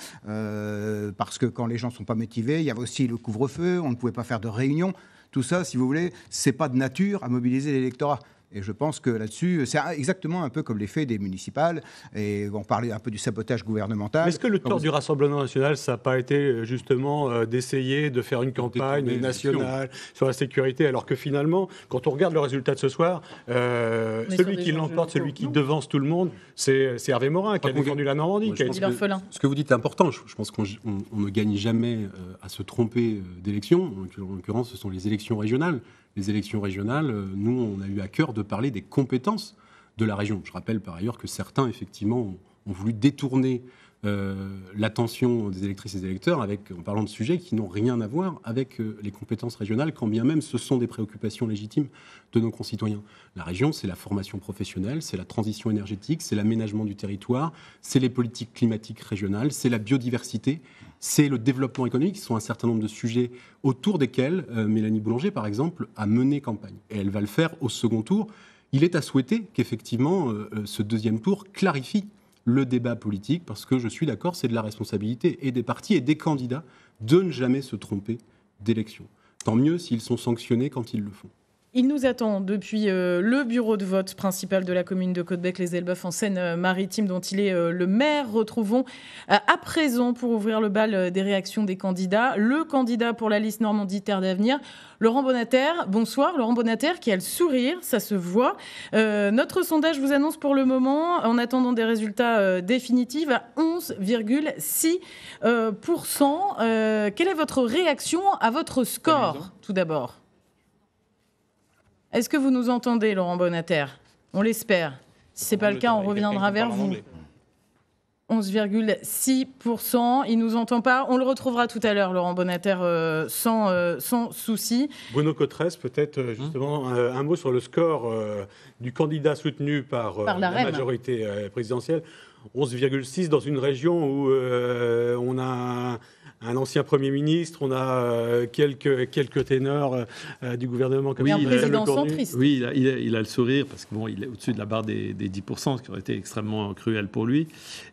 C: parce que quand les gens ne sont pas motivés, il y avait aussi le couvre-feu, on ne pouvait pas faire de réunion. Tout ça, si vous voulez, c'est pas de nature à mobiliser l'électorat. Et je pense que là-dessus, c'est exactement un peu comme l'effet des municipales. Et on parlait un peu du sabotage gouvernemental. Est-ce que le tour du
A: Rassemblement national, ça n'a pas été euh, justement euh, d'essayer de faire une campagne nationale sur la sécurité, alors que finalement, quand on regarde le résultat de ce soir, euh, celui qui l'emporte, celui qui devance tout le monde, c'est Hervé Morin qui a défendu la Normandie. qui a ce
I: que vous dites est important. Je, pense qu'on ne gagne jamais à se tromper d'élection. En l'occurrence, ce sont les élections régionales les élections régionales, euh, nous, on a eu à cœur de parler des compétences de la région. Je rappelle par ailleurs que certains, effectivement, ont, voulu détourner euh, l'attention des électrices et des électeurs avec, en parlant de sujets qui n'ont rien à voir avec euh, les compétences régionales, quand bien même ce sont des préoccupations légitimes de nos concitoyens. La région, c'est la formation professionnelle, c'est la transition énergétique, c'est l'aménagement du territoire, c'est les politiques climatiques régionales, c'est la biodiversité, c'est le développement économique, ce sont un certain nombre de sujets autour desquels euh, Mélanie Boulanger, par exemple, a mené campagne. Et elle va le faire au second tour. Il est à souhaiter qu'effectivement, euh, euh, ce deuxième tour clarifie le débat politique, parce que je suis d'accord, c'est de la responsabilité et des partis et des candidats de ne jamais se tromper d'élection. Tant mieux s'ils sont sanctionnés quand ils le font.
B: Il nous attend depuis euh, le bureau de vote principal de la commune de Côte-Bec, les Elbeuf, en Seine-Maritime, euh, dont il est euh, le maire. Retrouvons à présent, pour ouvrir le bal des réactions des candidats, le candidat pour la liste Normandie d'Avenir, Laurent Bonater. Bonsoir, Laurent Bonater, qui a le sourire, ça se voit. notre sondage vous annonce pour le moment, en attendant des résultats définitifs, à 11,6%. quelle est votre réaction à votre score, tout d'abord est-ce que vous nous entendez, Laurent Bonater On l'espère. Si ce n'est pas le cas, on reviendra vers vous. 11,6%. Il ne nous entend pas. On le retrouvera tout à l'heure, Laurent Bonater, euh, euh, sans, souci.
A: Bruno Cotres, peut-être euh, justement hein un, mot sur le score du candidat soutenu par, la majorité présidentielle. 11,6 dans une région où on a un ancien Premier ministre, on a euh, quelques, quelques ténors euh, euh, du gouvernement.
F: Comme oui, il, il, a, centriste.
D: oui il, a, le sourire parce qu'il bon, est au-dessus de la barre des, des 10%, ce qui aurait été extrêmement cruel pour lui.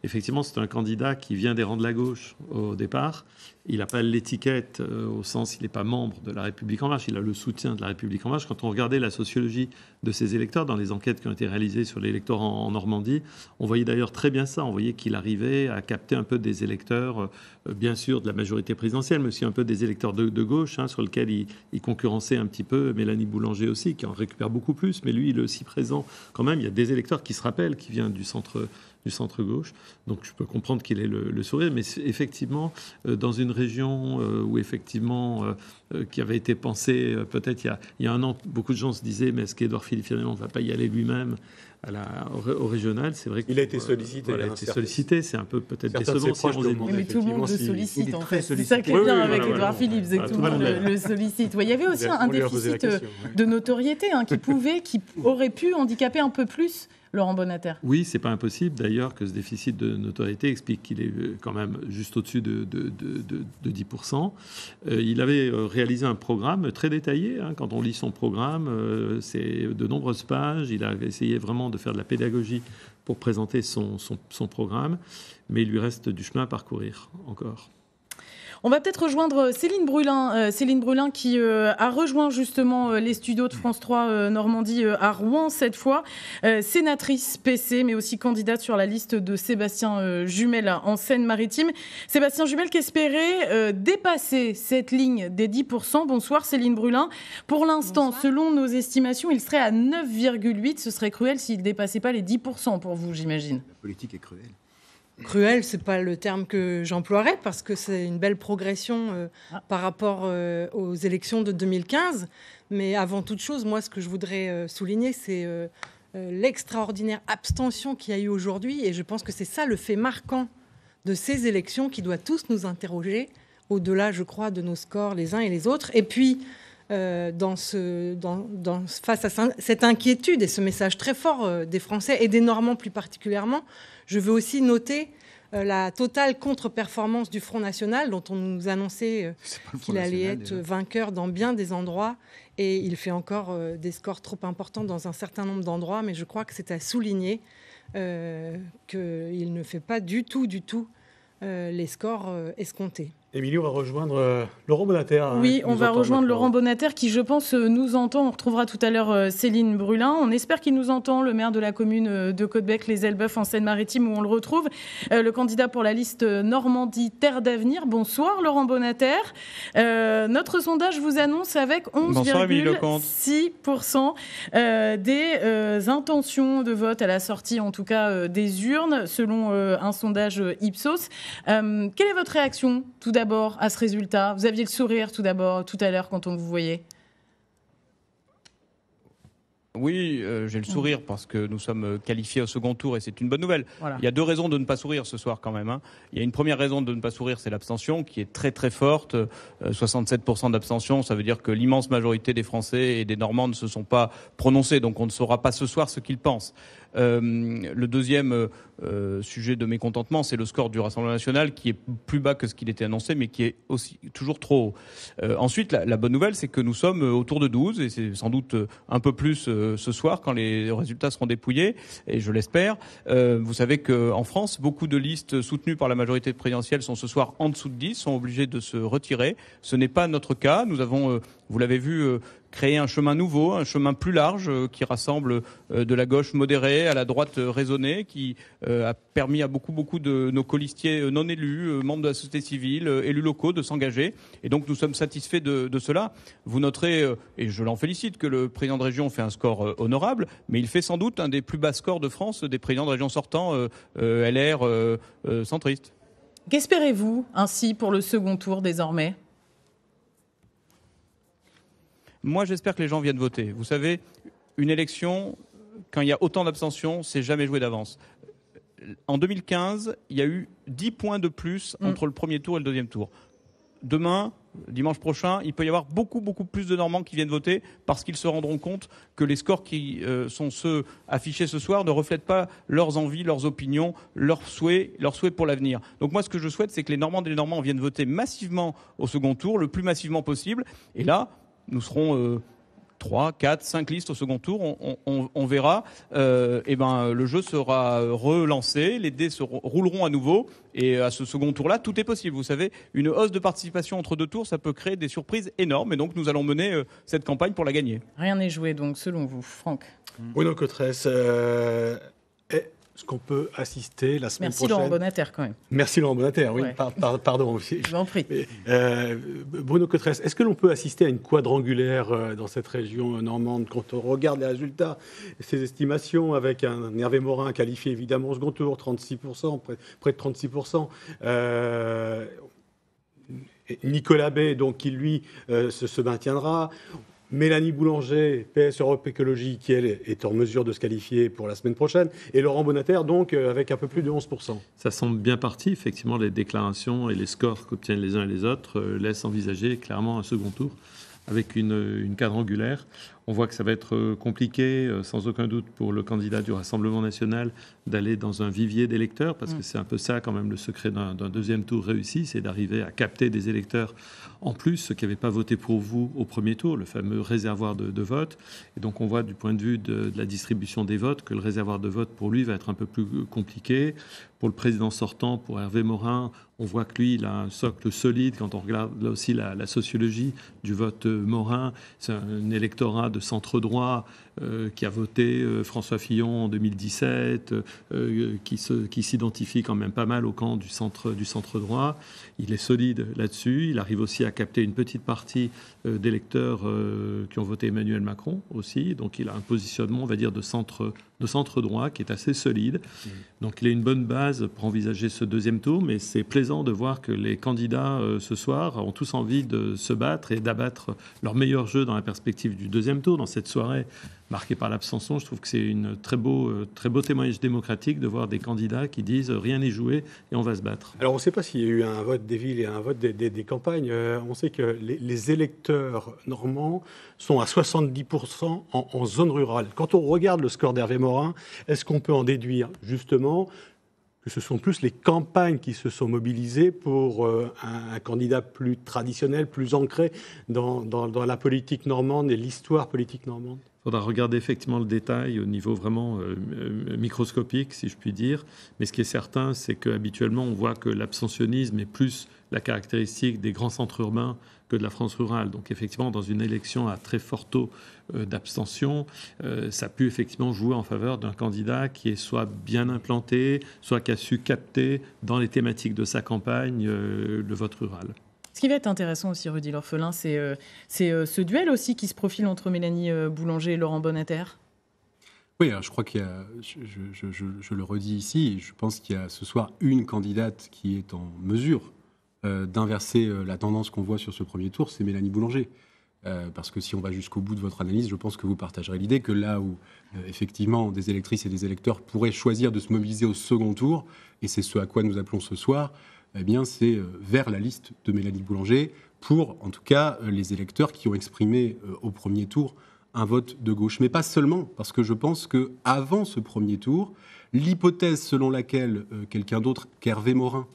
D: Effectivement, c'est un candidat qui vient des rangs de la gauche au départ il n'a pas l'étiquette euh, au sens il n'est pas membre de la République en marche, il a le soutien de la République en marche. Quand on regardait la sociologie de ses électeurs dans les enquêtes qui ont été réalisées sur les en, en, Normandie, on voyait d'ailleurs très bien ça, on voyait qu'il arrivait à capter un peu des électeurs, euh, bien sûr de la majorité présidentielle, mais aussi un peu des électeurs de, gauche, hein, sur lesquels il, il, concurrençait un petit peu Mélanie Boulanger aussi, qui en récupère beaucoup plus, mais lui il est aussi présent quand même. Il y a des électeurs qui se rappellent, qui viennent du centre du centre-gauche. Donc je peux comprendre qu'il ait le, sourire, mais effectivement, euh, dans une région euh, où effectivement, euh, qui avait été pensée peut-être il, y a un an, beaucoup de gens se disaient, mais est-ce qu'Edouard Philippe finalement ne va pas y aller lui-même à la, au, régional, c'est vrai qu'il a été sollicité. il a été sollicité, c'est un peu peut-être décevant. Si mais tout le monde le sollicite, C'est ça qui est bien avec Edouard Philippe, c'est bah, tout le monde le,
B: sollicite. il y avait aussi un déficit de notoriété hein, qui (laughs) pouvait, qui aurait pu handicaper un peu plus Laurent Oui,
D: c'est pas impossible d'ailleurs que ce déficit de notoriété explique qu'il est euh, quand même juste au-dessus de, 10%. Euh, il avait euh, réalisé un programme très détaillé. Hein. quand on lit son programme, c'est de nombreuses pages. Il a essayé vraiment de faire de la pédagogie pour présenter son programme, mais il lui reste du chemin à parcourir encore.
B: On va peut-être rejoindre euh, Céline Brulin. Euh, Céline qui euh, a rejoint justement les studios de France 3 Normandie à Rouen cette fois. sénatrice PC, mais aussi candidate sur la liste de Sébastien Jumel en Seine-Maritime. Sébastien Jumel qui espérait dépasser cette ligne des 10%. Bonsoir Céline Brulin. Pour l'instant, selon nos estimations, il serait à 9,8. Ce serait cruel s'il ne dépassait pas les 10% pour vous, j'imagine.
C: La politique est cruelle.
B: Cruel, c'est pas le terme que j'emploierais parce que c'est
L: une belle progression euh, ah. par rapport euh, aux élections de 2015. Mais avant toute chose, moi, ce que je voudrais euh, souligner, c'est l'extraordinaire abstention qu'il y a eu aujourd'hui. Et je pense que c'est ça le fait marquant de ces élections qui doit tous nous interroger, au-delà, je crois, de nos scores les uns et les autres. Et puis, face à cette inquiétude et ce message très fort des Français et des Normands plus particulièrement, je veux aussi noter euh, la totale contre-performance du Front National, dont on nous annonçait euh, qu'il allait être vainqueur dans bien des endroits. Et il fait encore euh, des scores trop importants dans un certain nombre d'endroits, mais je crois que c'est à souligner qu'il ne fait pas du tout, du tout les scores escomptés.
A: Émilie, on va rejoindre euh, Laurent Bonater. Hein, oui, on va rejoindre Laurent
B: Bonater qui, je pense, euh, nous entend. On retrouvera tout à l'heure euh, Céline Brulin. On espère qu'il nous entend, le maire de la commune de Côtebec, les Elbeufs, en Seine-Maritime, où on le retrouve. Le candidat pour la liste Normandie Terre d'Avenir. Bonsoir, Laurent Bonater. Notre sondage vous annonce avec 11,6% des intentions de vote à la sortie, en tout cas des urnes, selon un sondage Ipsos. Quelle est votre réaction d'abord à ce résultat Vous aviez le sourire tout d'abord, tout à l'heure, quand on vous voyait
F: oui, euh, j'ai le mm. sourire parce que nous sommes qualifiés au second tour et c'est une bonne nouvelle. Il y a deux raisons de ne pas sourire ce soir quand même. Hein. Il y a une première raison de ne pas sourire, c'est l'abstention qui est très très forte. 67% euh, d'abstention, ça veut dire que l'immense majorité des Français et des Normands ne se sont pas prononcés, donc on ne saura pas ce soir ce qu'ils pensent. Euh, le deuxième euh, sujet de mécontentement, c'est le score du Rassemblement national qui est plus bas que ce qu'il était annoncé, mais qui est aussi toujours trop haut. Euh, ensuite, la, la, bonne nouvelle, c'est que nous sommes autour de 12, et c'est sans doute un peu plus ce soir quand les résultats seront dépouillés, et je l'espère. vous savez qu'en France, beaucoup de listes soutenues par la majorité présidentielle sont ce soir en dessous de 10, sont obligées de se retirer. Ce n'est pas notre cas. Nous avons vous l'avez vu, euh, créer un chemin nouveau, un chemin plus large euh, qui rassemble euh, de la gauche modérée à la droite raisonnée, qui a permis à beaucoup beaucoup de nos colistiers non élus, membres de la société civile, élus locaux de s'engager. Et donc nous sommes satisfaits de, cela. Vous noterez, et je l'en félicite, que le président de région fait un score honorable, mais il fait sans doute un des plus bas scores de France des présidents de région sortants LR centriste.
B: Qu'espérez-vous ainsi pour le second tour désormais
F: moi, j'espère que les gens viennent voter. Vous savez, une élection, quand il y a autant d'abstention, c'est jamais joué d'avance. En 2015, il y a eu 10 points de plus mm. entre le premier tour et le deuxième tour. Demain, dimanche prochain, il peut y avoir beaucoup, beaucoup plus de Normands qui viennent voter parce qu'ils se rendront compte que les scores qui euh, sont ceux affichés ce soir ne reflètent pas leurs envies, leurs opinions, leurs souhaits, leurs souhaits pour l'avenir. Donc moi, ce que je souhaite, c'est que les Normands et les Normands viennent voter massivement au second tour, le plus massivement possible. Et là, nous serons 3, 4, 5 listes au second tour, on, verra. Euh, et ben, le jeu sera relancé, les dés se rouleront à nouveau. Et euh, à ce second tour-là, tout est possible. Vous savez, une hausse de participation entre deux tours, ça peut créer des surprises énormes. Et donc, nous allons mener euh, cette campagne pour la gagner. Rien n'est joué, donc, selon vous, Franck. Bruno Cotresse ce
A: qu'on peut assister la semaine prochaine. Merci Laurent Bonater quand même. Merci Laurent Bonater, oui, pardon, pardon. Je m'en prie. Euh, Bruno Cotresse, est-ce que l'on peut assister à une quadrangulaire euh, dans cette région euh, normande quand on regarde les résultats, ces estimations avec un Hervé Morin qualifié évidemment au second tour, 36%, près, de 36% Nicolas Bay, donc, qui lui se, se, maintiendra. Mélanie Boulanger, PS Europe Écologie, qui elle est en mesure de se qualifier pour la semaine prochaine, et Laurent Bonater, donc euh, avec un peu plus de 11%.
D: Ça semble bien parti, effectivement, les déclarations et les scores qu'obtiennent les uns et les autres euh, laissent envisager clairement un second tour avec une, une cadre angulaire. On voit que ça va être euh, compliqué, euh, sans aucun doute, pour le candidat du Rassemblement national d'aller dans un vivier d'électeurs, parce que mm. c'est un peu ça quand même le secret d'un deuxième tour réussi, c'est d'arriver à capter des électeurs en plus, ceux qui n'avaient pas voté pour vous au premier tour, le fameux réservoir de, vote. Et donc on voit du point de vue de, la distribution des votes que le réservoir de vote pour lui va être un peu plus euh, compliqué. Pour le président sortant, pour Hervé Morin, on voit que lui, il a un socle solide quand on regarde là aussi la, la sociologie du vote Morin. C'est un électorat de centre droit euh, qui a voté euh, François Fillon en 2017, euh, qui, qui s'identifie quand même pas mal au camp du centre, du centre droit. Il est solide là-dessus. Il arrive aussi à capter une petite partie d'électeurs qui ont voté Emmanuel Macron aussi. Donc il a un positionnement, on va dire, de centre, de centre droit qui est assez solide. Mmh. Donc il a une bonne base pour envisager ce deuxième tour, mais c'est plaisant de voir que les candidats ce soir ont tous envie de se battre et d'abattre leur meilleur jeu dans la perspective du deuxième tour, dans cette soirée marqué par l'abstention. Je trouve que c'est un très beau, euh, très beau témoignage démocratique de voir des candidats qui disent euh, rien n'est joué et on va se battre.
A: Alors on ne sait pas s'il y a eu un vote des villes et un vote des, campagnes. Euh, on sait que les, électeurs normands sont à 70% en, zone rurale. Quand on regarde le score d'Hervé Morin, est-ce qu'on peut en déduire justement que ce sont plus les campagnes qui se sont mobilisées pour un, candidat plus traditionnel, plus ancré dans la politique normande et l'histoire politique normande
D: il faudra regarder effectivement le détail au niveau vraiment euh, euh, microscopique, si je puis dire. Mais ce qui est certain, c'est qu'habituellement, on voit que l'abstentionnisme est plus la caractéristique des grands centres urbains que de la France rurale. Donc effectivement, dans une élection à très fort taux euh, d'abstention, ça a pu effectivement jouer en faveur d'un candidat qui est soit bien implanté, soit qui a su capter dans les thématiques de sa campagne le vote rural.
B: Ce qui va être intéressant aussi, Rudy l'Orphelin, c'est euh, c'est euh, ce duel aussi qui se profile entre Mélanie euh, Boulanger et Laurent Bonater.
I: Oui, hein, je crois qu'il y a, je, le redis ici, je pense qu'il y a ce soir une candidate qui est en mesure d'inverser la tendance qu'on voit sur ce premier tour, c'est Mélanie Boulanger. parce que si on va jusqu'au bout de votre analyse, je pense que vous partagerez l'idée que là où effectivement des électrices et des électeurs pourraient choisir de se mobiliser au second tour, et c'est ce à quoi nous appelons ce soir, eh bien, c'est euh, vers la liste de Mélanie Boulanger pour, en tout cas, euh, les électeurs qui ont exprimé euh, au premier tour un vote de gauche. Mais pas seulement, parce que je pense que avant ce premier tour, l'hypothèse selon laquelle quelqu'un d'autre qu'Hervé Morin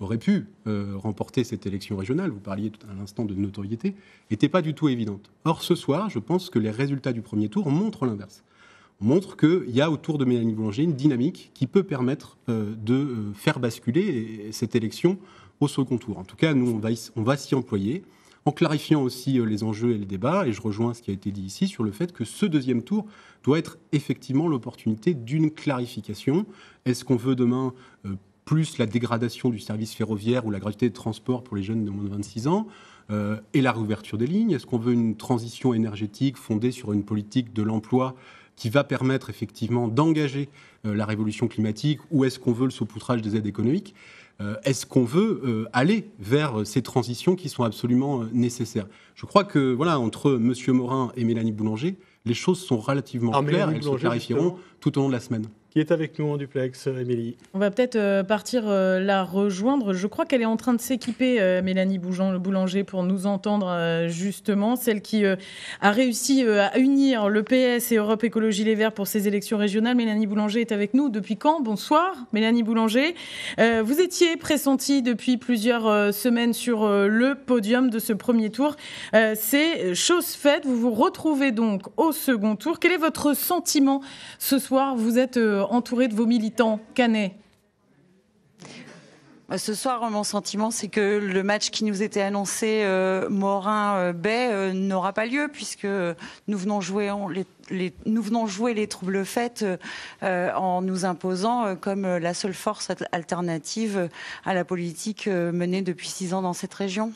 I: aurait pu remporter cette élection régionale, vous parliez tout à l'instant de notoriété, n'était pas du tout évidente. Or, ce soir, je pense que les résultats du premier tour montrent l'inverse montre qu'il y a autour de Mélanie Boulanger une dynamique qui peut permettre euh, de euh, faire basculer cette élection au second tour. En tout cas, nous, on va, on va s'y employer, en clarifiant aussi euh, les enjeux et les débats, et je rejoins ce qui a été dit ici sur le fait que ce deuxième tour doit être effectivement l'opportunité d'une clarification. Est-ce qu'on veut demain plus la dégradation du service ferroviaire ou la gravité de transport pour les jeunes de moins de 26 ans et la réouverture des lignes Est-ce qu'on veut une transition énergétique fondée sur une politique de l'emploi qui va permettre effectivement d'engager euh, la révolution climatique ou est-ce qu'on veut le saupoutrage des aides économiques euh, est-ce qu'on veut euh, aller vers ces transitions qui sont absolument nécessaires Je crois que, voilà, entre M. Morin et Mélanie Boulanger, les choses sont relativement ah, claires, elles se clarifieront tout au long de la semaine est avec nous en duplex, euh, Émilie.
B: On va peut-être euh, partir euh, la rejoindre. Je crois qu'elle est en train de s'équiper, Mélanie Boulanger, pour nous entendre justement. Celle qui a réussi à unir le PS et Europe Écologie Les Verts pour ces élections régionales. Mélanie Boulanger est avec nous depuis quand Bonsoir, Mélanie Boulanger. Vous étiez pressentie depuis plusieurs semaines sur le podium de ce premier tour. C'est chose faite. Vous vous retrouvez donc au second tour. Quel est votre sentiment ce soir Vous êtes euh, entouré de vos militants canet.
M: Euh, ce soir, mon sentiment, c'est que le match qui nous était annoncé, euh, Morin-Bay, n'aura pas lieu, puisque nous venons jouer les, troubles faits en nous imposant comme la seule force alternative à la politique menée depuis six ans dans cette région.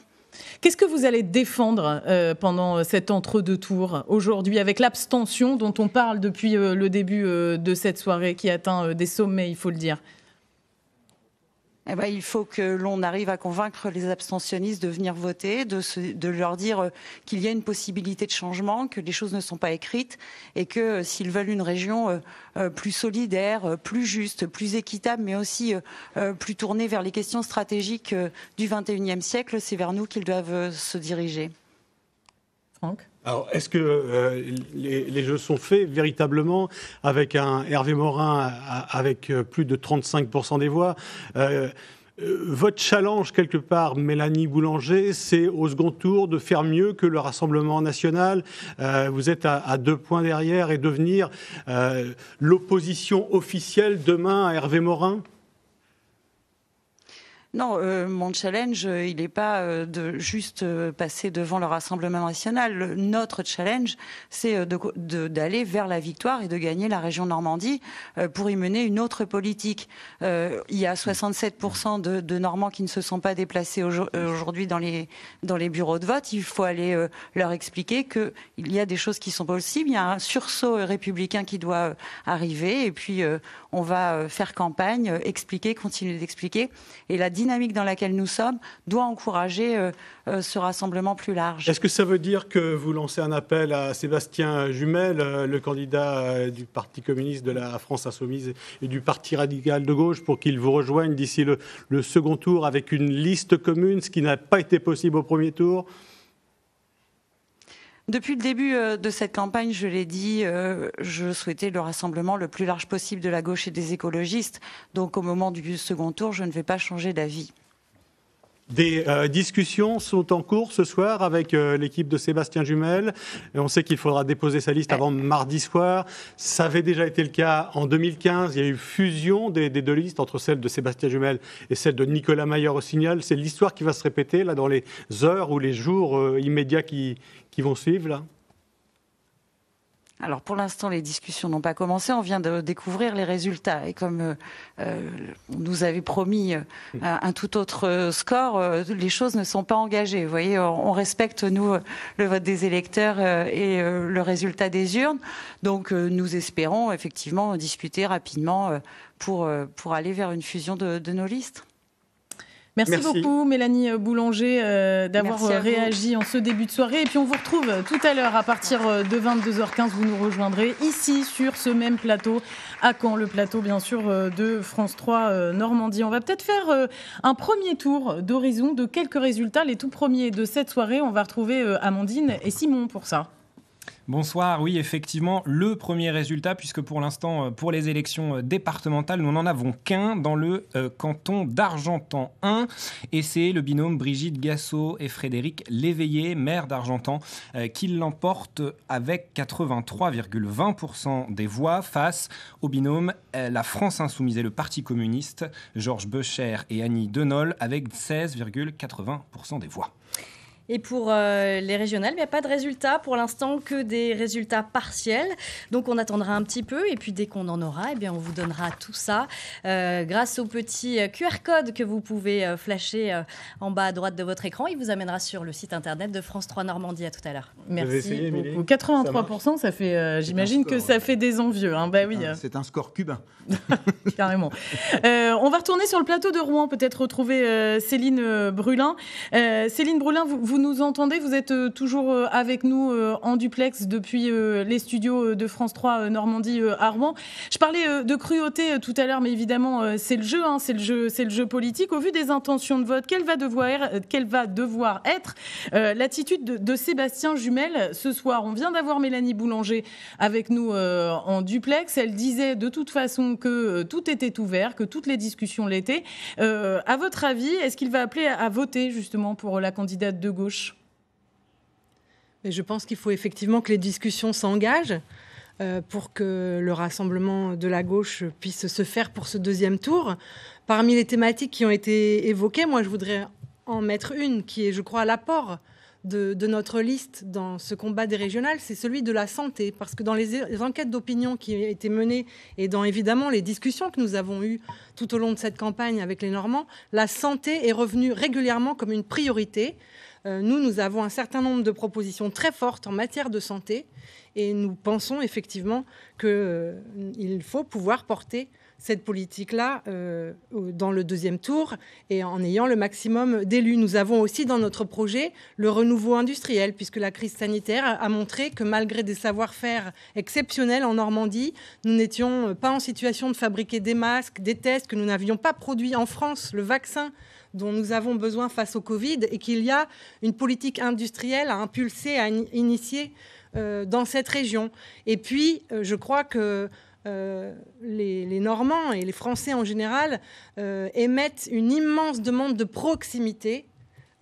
B: Qu'est-ce que vous allez défendre euh, pendant euh, cet entre-deux tours aujourd'hui avec l'abstention dont on parle depuis euh, le début de cette soirée qui atteint des sommets, il faut
M: le dire eh ben, il faut que l'on arrive à convaincre les abstentionnistes de venir voter, de, de leur dire euh, qu'il y a une possibilité de changement, que les choses ne sont pas écrites et que euh, s'ils veulent une région euh, plus solidaire, plus juste, plus équitable, mais aussi plus tournée vers les questions stratégiques du XXIe siècle, c'est vers nous qu'ils doivent se diriger.
A: Franck alors, est-ce que euh, les, jeux sont faits véritablement avec un Hervé Morin euh, avec euh, plus de 35% des voix votre challenge, quelque part, Mélanie Boulanger, c'est au second tour de faire mieux que le Rassemblement national. vous êtes à, à, deux points derrière et devenir l'opposition officielle demain à Hervé Morin
M: non, euh, mon challenge, il n'est pas euh, de juste euh, passer devant le Rassemblement national. Notre challenge, c'est d'aller vers la victoire et de gagner la région Normandie pour y mener une autre politique. il y a 67% de, Normands qui ne se sont pas déplacés aujourd'hui dans les, bureaux de vote. Il faut aller leur expliquer qu'il y a des choses qui sont possibles. Il y a un sursaut républicain qui doit arriver. Et puis, on va faire campagne, expliquer, continuer d'expliquer. Et la dynamique dans laquelle nous sommes doit encourager euh, euh, ce rassemblement plus large. Est-ce
A: que ça veut dire que vous lancez un appel à Sébastien Jumel, euh, le candidat du Parti communiste de la France insoumise et du Parti radical de gauche, pour qu'il vous rejoigne d'ici le, le second tour avec une liste commune, ce qui n'a pas été possible au premier tour
M: depuis le début euh, de cette campagne, je l'ai dit, euh, je souhaitais le rassemblement le plus large possible de la gauche et des écologistes. Donc au moment du second tour, je ne vais pas changer d'avis.
A: Des euh, discussions sont en cours ce soir avec euh, l'équipe de Sébastien Jumel. Et on sait qu'il faudra déposer sa liste avant mardi soir. Ça avait déjà été le cas en 2015. Il y a eu fusion des, deux listes entre celle de Sébastien Jumel et celle de Nicolas maillard Signal, C'est l'histoire qui va se répéter là dans les heures ou les jours euh, immédiats qui, vont suivre
M: alors pour l'instant, les discussions n'ont pas commencé. On vient de découvrir les résultats. Et comme euh, euh, on nous avait promis euh, un, tout autre score, les choses ne sont pas engagées. Vous voyez, on, respecte, nous, le vote des électeurs et le résultat des urnes. Donc nous espérons effectivement discuter rapidement pour, pour aller vers une fusion de nos listes. Merci,
B: beaucoup, Mélanie euh, Boulanger, euh, d'avoir euh, réagi en ce début de soirée. Et puis, on vous retrouve tout à l'heure à partir de 22h15. Vous nous rejoindrez ici sur ce même plateau, à Caen, le plateau, bien sûr, de France 3 Normandie. On va peut-être faire un premier tour d'horizon de quelques résultats, les tout premiers de cette soirée. On va retrouver Amandine et Simon pour ça.
G: Bonsoir, oui, effectivement, le premier résultat, puisque pour l'instant, euh, pour les élections euh, départementales, nous n'en avons qu'un dans le euh, canton d'Argentan 1, et c'est le binôme Brigitte Gassot et Frédéric Léveillé, maire d'Argentan, qui l'emporte avec 83,20% des voix face au binôme La France Insoumise et le Parti communiste, Georges Becher et Annie Denol, avec 16,80% des voix.
E: Et pour euh, les régionales, il n'y a pas de résultats pour l'instant, que des résultats partiels. Donc on attendra un petit peu et puis dès qu'on en aura, et eh bien on vous donnera tout ça euh, grâce au petit euh, QR code que vous pouvez flasher en bas à droite de votre écran. Il vous amènera sur le site internet de France 3 Normandie. À tout à l'heure. Merci 83%,
B: ça, fait. J'imagine que ça fait des envieux. Hein. Bah oui. Ah, c'est un score cubain. (laughs) Carrément. on va retourner sur le plateau de Rouen, peut-être retrouver Céline Brulin. Céline Brulin, vous, vous nous entendez Vous êtes euh, toujours euh, avec nous euh, en duplex depuis les studios de France 3 Normandie à Je parlais de cruauté tout à l'heure, mais évidemment, c'est le jeu, hein, c'est le jeu, c'est le jeu politique. Au vu des intentions de vote, quelle va devoir, er, quelle va devoir être l'attitude de, Sébastien Jumel ce soir On vient d'avoir Mélanie Boulanger avec nous en duplex. Elle disait de toute façon que tout était ouvert, que toutes les discussions l'étaient. à votre avis, est-ce qu'il va appeler à voter justement pour la candidate de gauche mais je pense qu'il faut effectivement que les discussions s'engagent
L: euh, pour que le rassemblement de la gauche puisse se faire pour ce deuxième tour. Parmi les thématiques qui ont été évoquées, moi je voudrais en mettre une qui est, je crois, l'apport de, notre liste dans ce combat des régionales, c'est celui de la santé. Parce que dans les, enquêtes d'opinion qui ont été menées et dans évidemment les discussions que nous avons eues tout au long de cette campagne avec les Normands, la santé est revenue régulièrement comme une priorité. Euh, nous, nous avons un certain nombre de propositions très fortes en matière de santé et nous pensons effectivement qu'il euh, faut pouvoir porter cette politique-là euh, dans le deuxième tour et en ayant le maximum d'élus. Nous avons aussi dans notre projet le renouveau industriel, puisque la crise sanitaire a montré que malgré des savoir-faire exceptionnels en Normandie, nous n'étions pas en situation de fabriquer des masques, des tests, que nous n'avions pas produit en France, le vaccin dont nous avons besoin face au Covid et qu'il y a une politique industrielle à impulser, à initier euh, dans cette région. Et puis, euh, je crois que euh, les, Normands et les Français en général euh, émettent une immense demande de proximité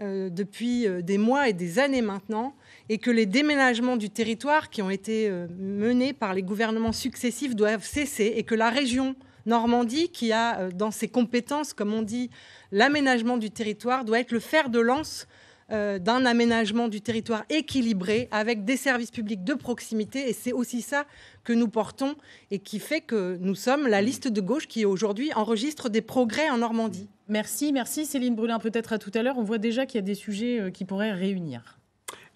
L: euh, depuis des mois et des années maintenant, et que les déménagements du territoire qui ont été menés par les gouvernements successifs doivent cesser, et que la région Normandie, qui a dans ses compétences, comme on dit, l'aménagement du territoire, doit être le fer de lance euh, d'un aménagement du territoire équilibré avec des services publics de proximité. Et c'est aussi ça que nous portons et qui fait que nous sommes la liste de gauche qui aujourd'hui
B: enregistre des progrès en Normandie. Merci, merci Céline Brulin. Peut-être à tout à l'heure. On voit déjà qu'il y a des sujets euh, qui pourraient réunir.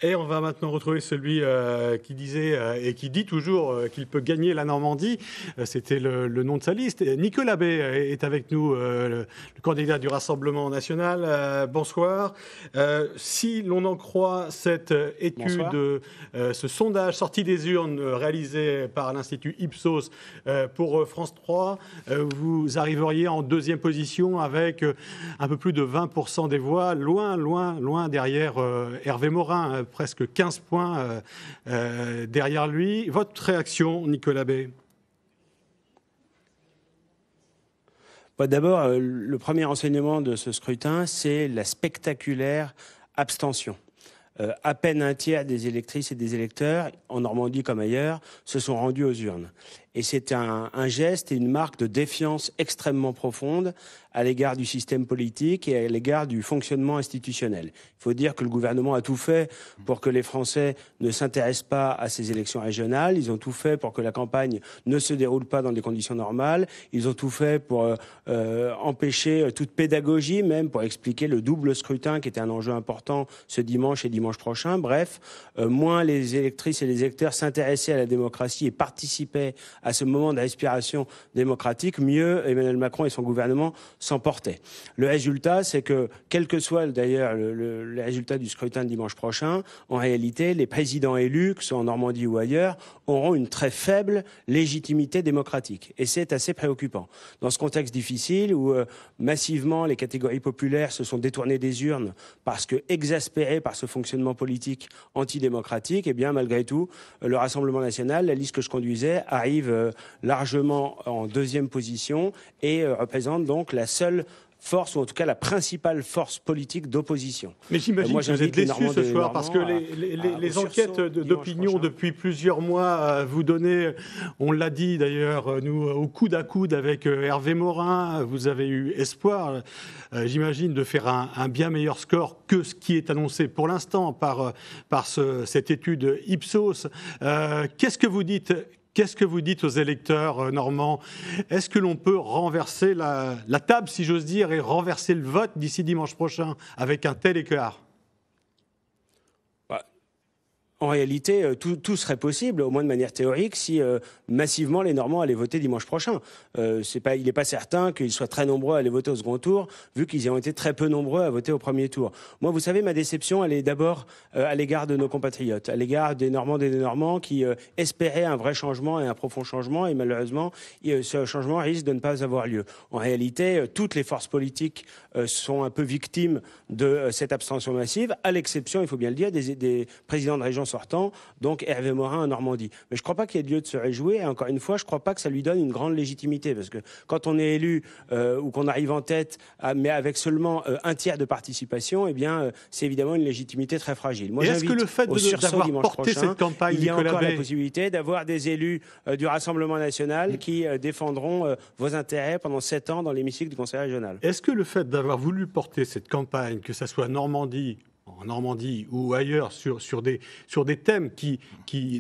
A: Et on va maintenant retrouver celui euh, qui disait euh, et qui dit toujours euh, qu'il peut gagner la Normandie. C'était le, nom de sa liste. Nicolas Bay est avec nous, le, le, candidat du Rassemblement national. bonsoir. si l'on en croit cette étude, ce sondage sorti des urnes réalisé par l'Institut Ipsos pour France 3, vous arriveriez en deuxième position avec un peu plus de 20% des voix, loin, loin, loin derrière Hervé Morin presque 15 points euh, euh, derrière lui. Votre réaction, Nicolas B.
N: Bah, d'abord, euh, le premier enseignement de ce scrutin, c'est la spectaculaire abstention. à peine un tiers des électrices et des électeurs, en Normandie comme ailleurs, se sont rendus aux urnes. Et c'est un, un, geste et une marque de défiance extrêmement profonde à l'égard du système politique et à l'égard du fonctionnement institutionnel. Il faut dire que le gouvernement a tout fait pour que les Français ne s'intéressent pas à ces élections régionales. Ils ont tout fait pour que la campagne ne se déroule pas dans des conditions normales. Ils ont tout fait pour euh, euh, empêcher euh, toute pédagogie, même pour expliquer le double scrutin qui était un enjeu important ce dimanche et dimanche prochain. Bref, moins les électrices et les électeurs s'intéressaient à la démocratie et participaient à ce moment respiration démocratique, mieux Emmanuel Macron et son gouvernement s'emportait. Le résultat, c'est que, quel que soit d'ailleurs le, résultat du scrutin de dimanche prochain, en réalité, les présidents élus, que ce soit en Normandie ou ailleurs, auront une très faible légitimité démocratique. Et c'est assez préoccupant. Dans ce contexte difficile où euh, massivement les catégories populaires se sont détournées des urnes parce que exaspérées par ce fonctionnement politique antidémocratique, eh bien, malgré tout, le Rassemblement national, la liste que je conduisais, arrive euh, largement en deuxième position et euh, représente donc la seule force, ou en tout cas la principale force politique d'opposition. Mais j'imagine euh, que vous êtes déçu ce soir, parce que les,
A: enquêtes d'opinion depuis plusieurs mois euh, vous donnaient, euh, on l'a dit d'ailleurs, nous au coude à coude avec Hervé Morin, vous avez eu espoir, j'imagine, de faire un, bien meilleur score que ce qui est annoncé pour l'instant par, par cette étude Ipsos. Qu'est-ce que vous dites Qu'est-ce que vous dites aux électeurs euh, normands Est-ce que l'on peut renverser la, la table, si j'ose dire, et renverser le vote d'ici dimanche prochain avec un tel écart
N: en réalité, euh, tout, serait possible, au moins de manière théorique, si euh, massivement les Normands allaient voter dimanche prochain. Euh, pas, il n'est pas certain qu'ils soient très nombreux à aller voter au second tour, vu qu'ils ont été très peu nombreux à voter au premier tour. Moi, vous savez, ma déception, elle est d'abord à l'égard de nos compatriotes, à l'égard des Normands et des Normands qui espéraient un vrai changement et un profond changement, et malheureusement, ce changement risque de ne pas avoir lieu. En réalité, toutes les forces politiques sont un peu victimes de cette abstention massive, à l'exception, il faut bien le dire, des, des présidents de régions sortant, donc Hervé Morin en Normandie. Mais je ne crois pas qu'il y ait lieu de se réjouir. Et encore une fois, je ne crois pas que ça lui donne une grande légitimité. Parce que quand on est élu euh, ou qu'on arrive en tête, ah, mais avec seulement euh, un tiers de participation, eh bien, euh, c'est évidemment une légitimité très fragile. Moi, ce que le fait de, d'avoir cette campagne, il y a encore la possibilité d'avoir des élus du Rassemblement national qui défendront vos intérêts pendant sept ans dans l'hémicycle du Conseil régional.
A: Est-ce que le fait d'avoir voulu porter cette campagne, que ce soit Normandie en Normandie ou ailleurs sur, des, sur des thèmes qui,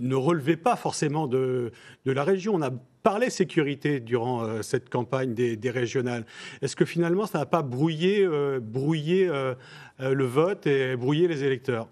A: ne relevaient pas forcément de, la région. On a parlé sécurité durant euh, cette campagne des, régionales. Est-ce que finalement ça n'a pas brouillé, euh, euh, le vote et brouillé
N: les électeurs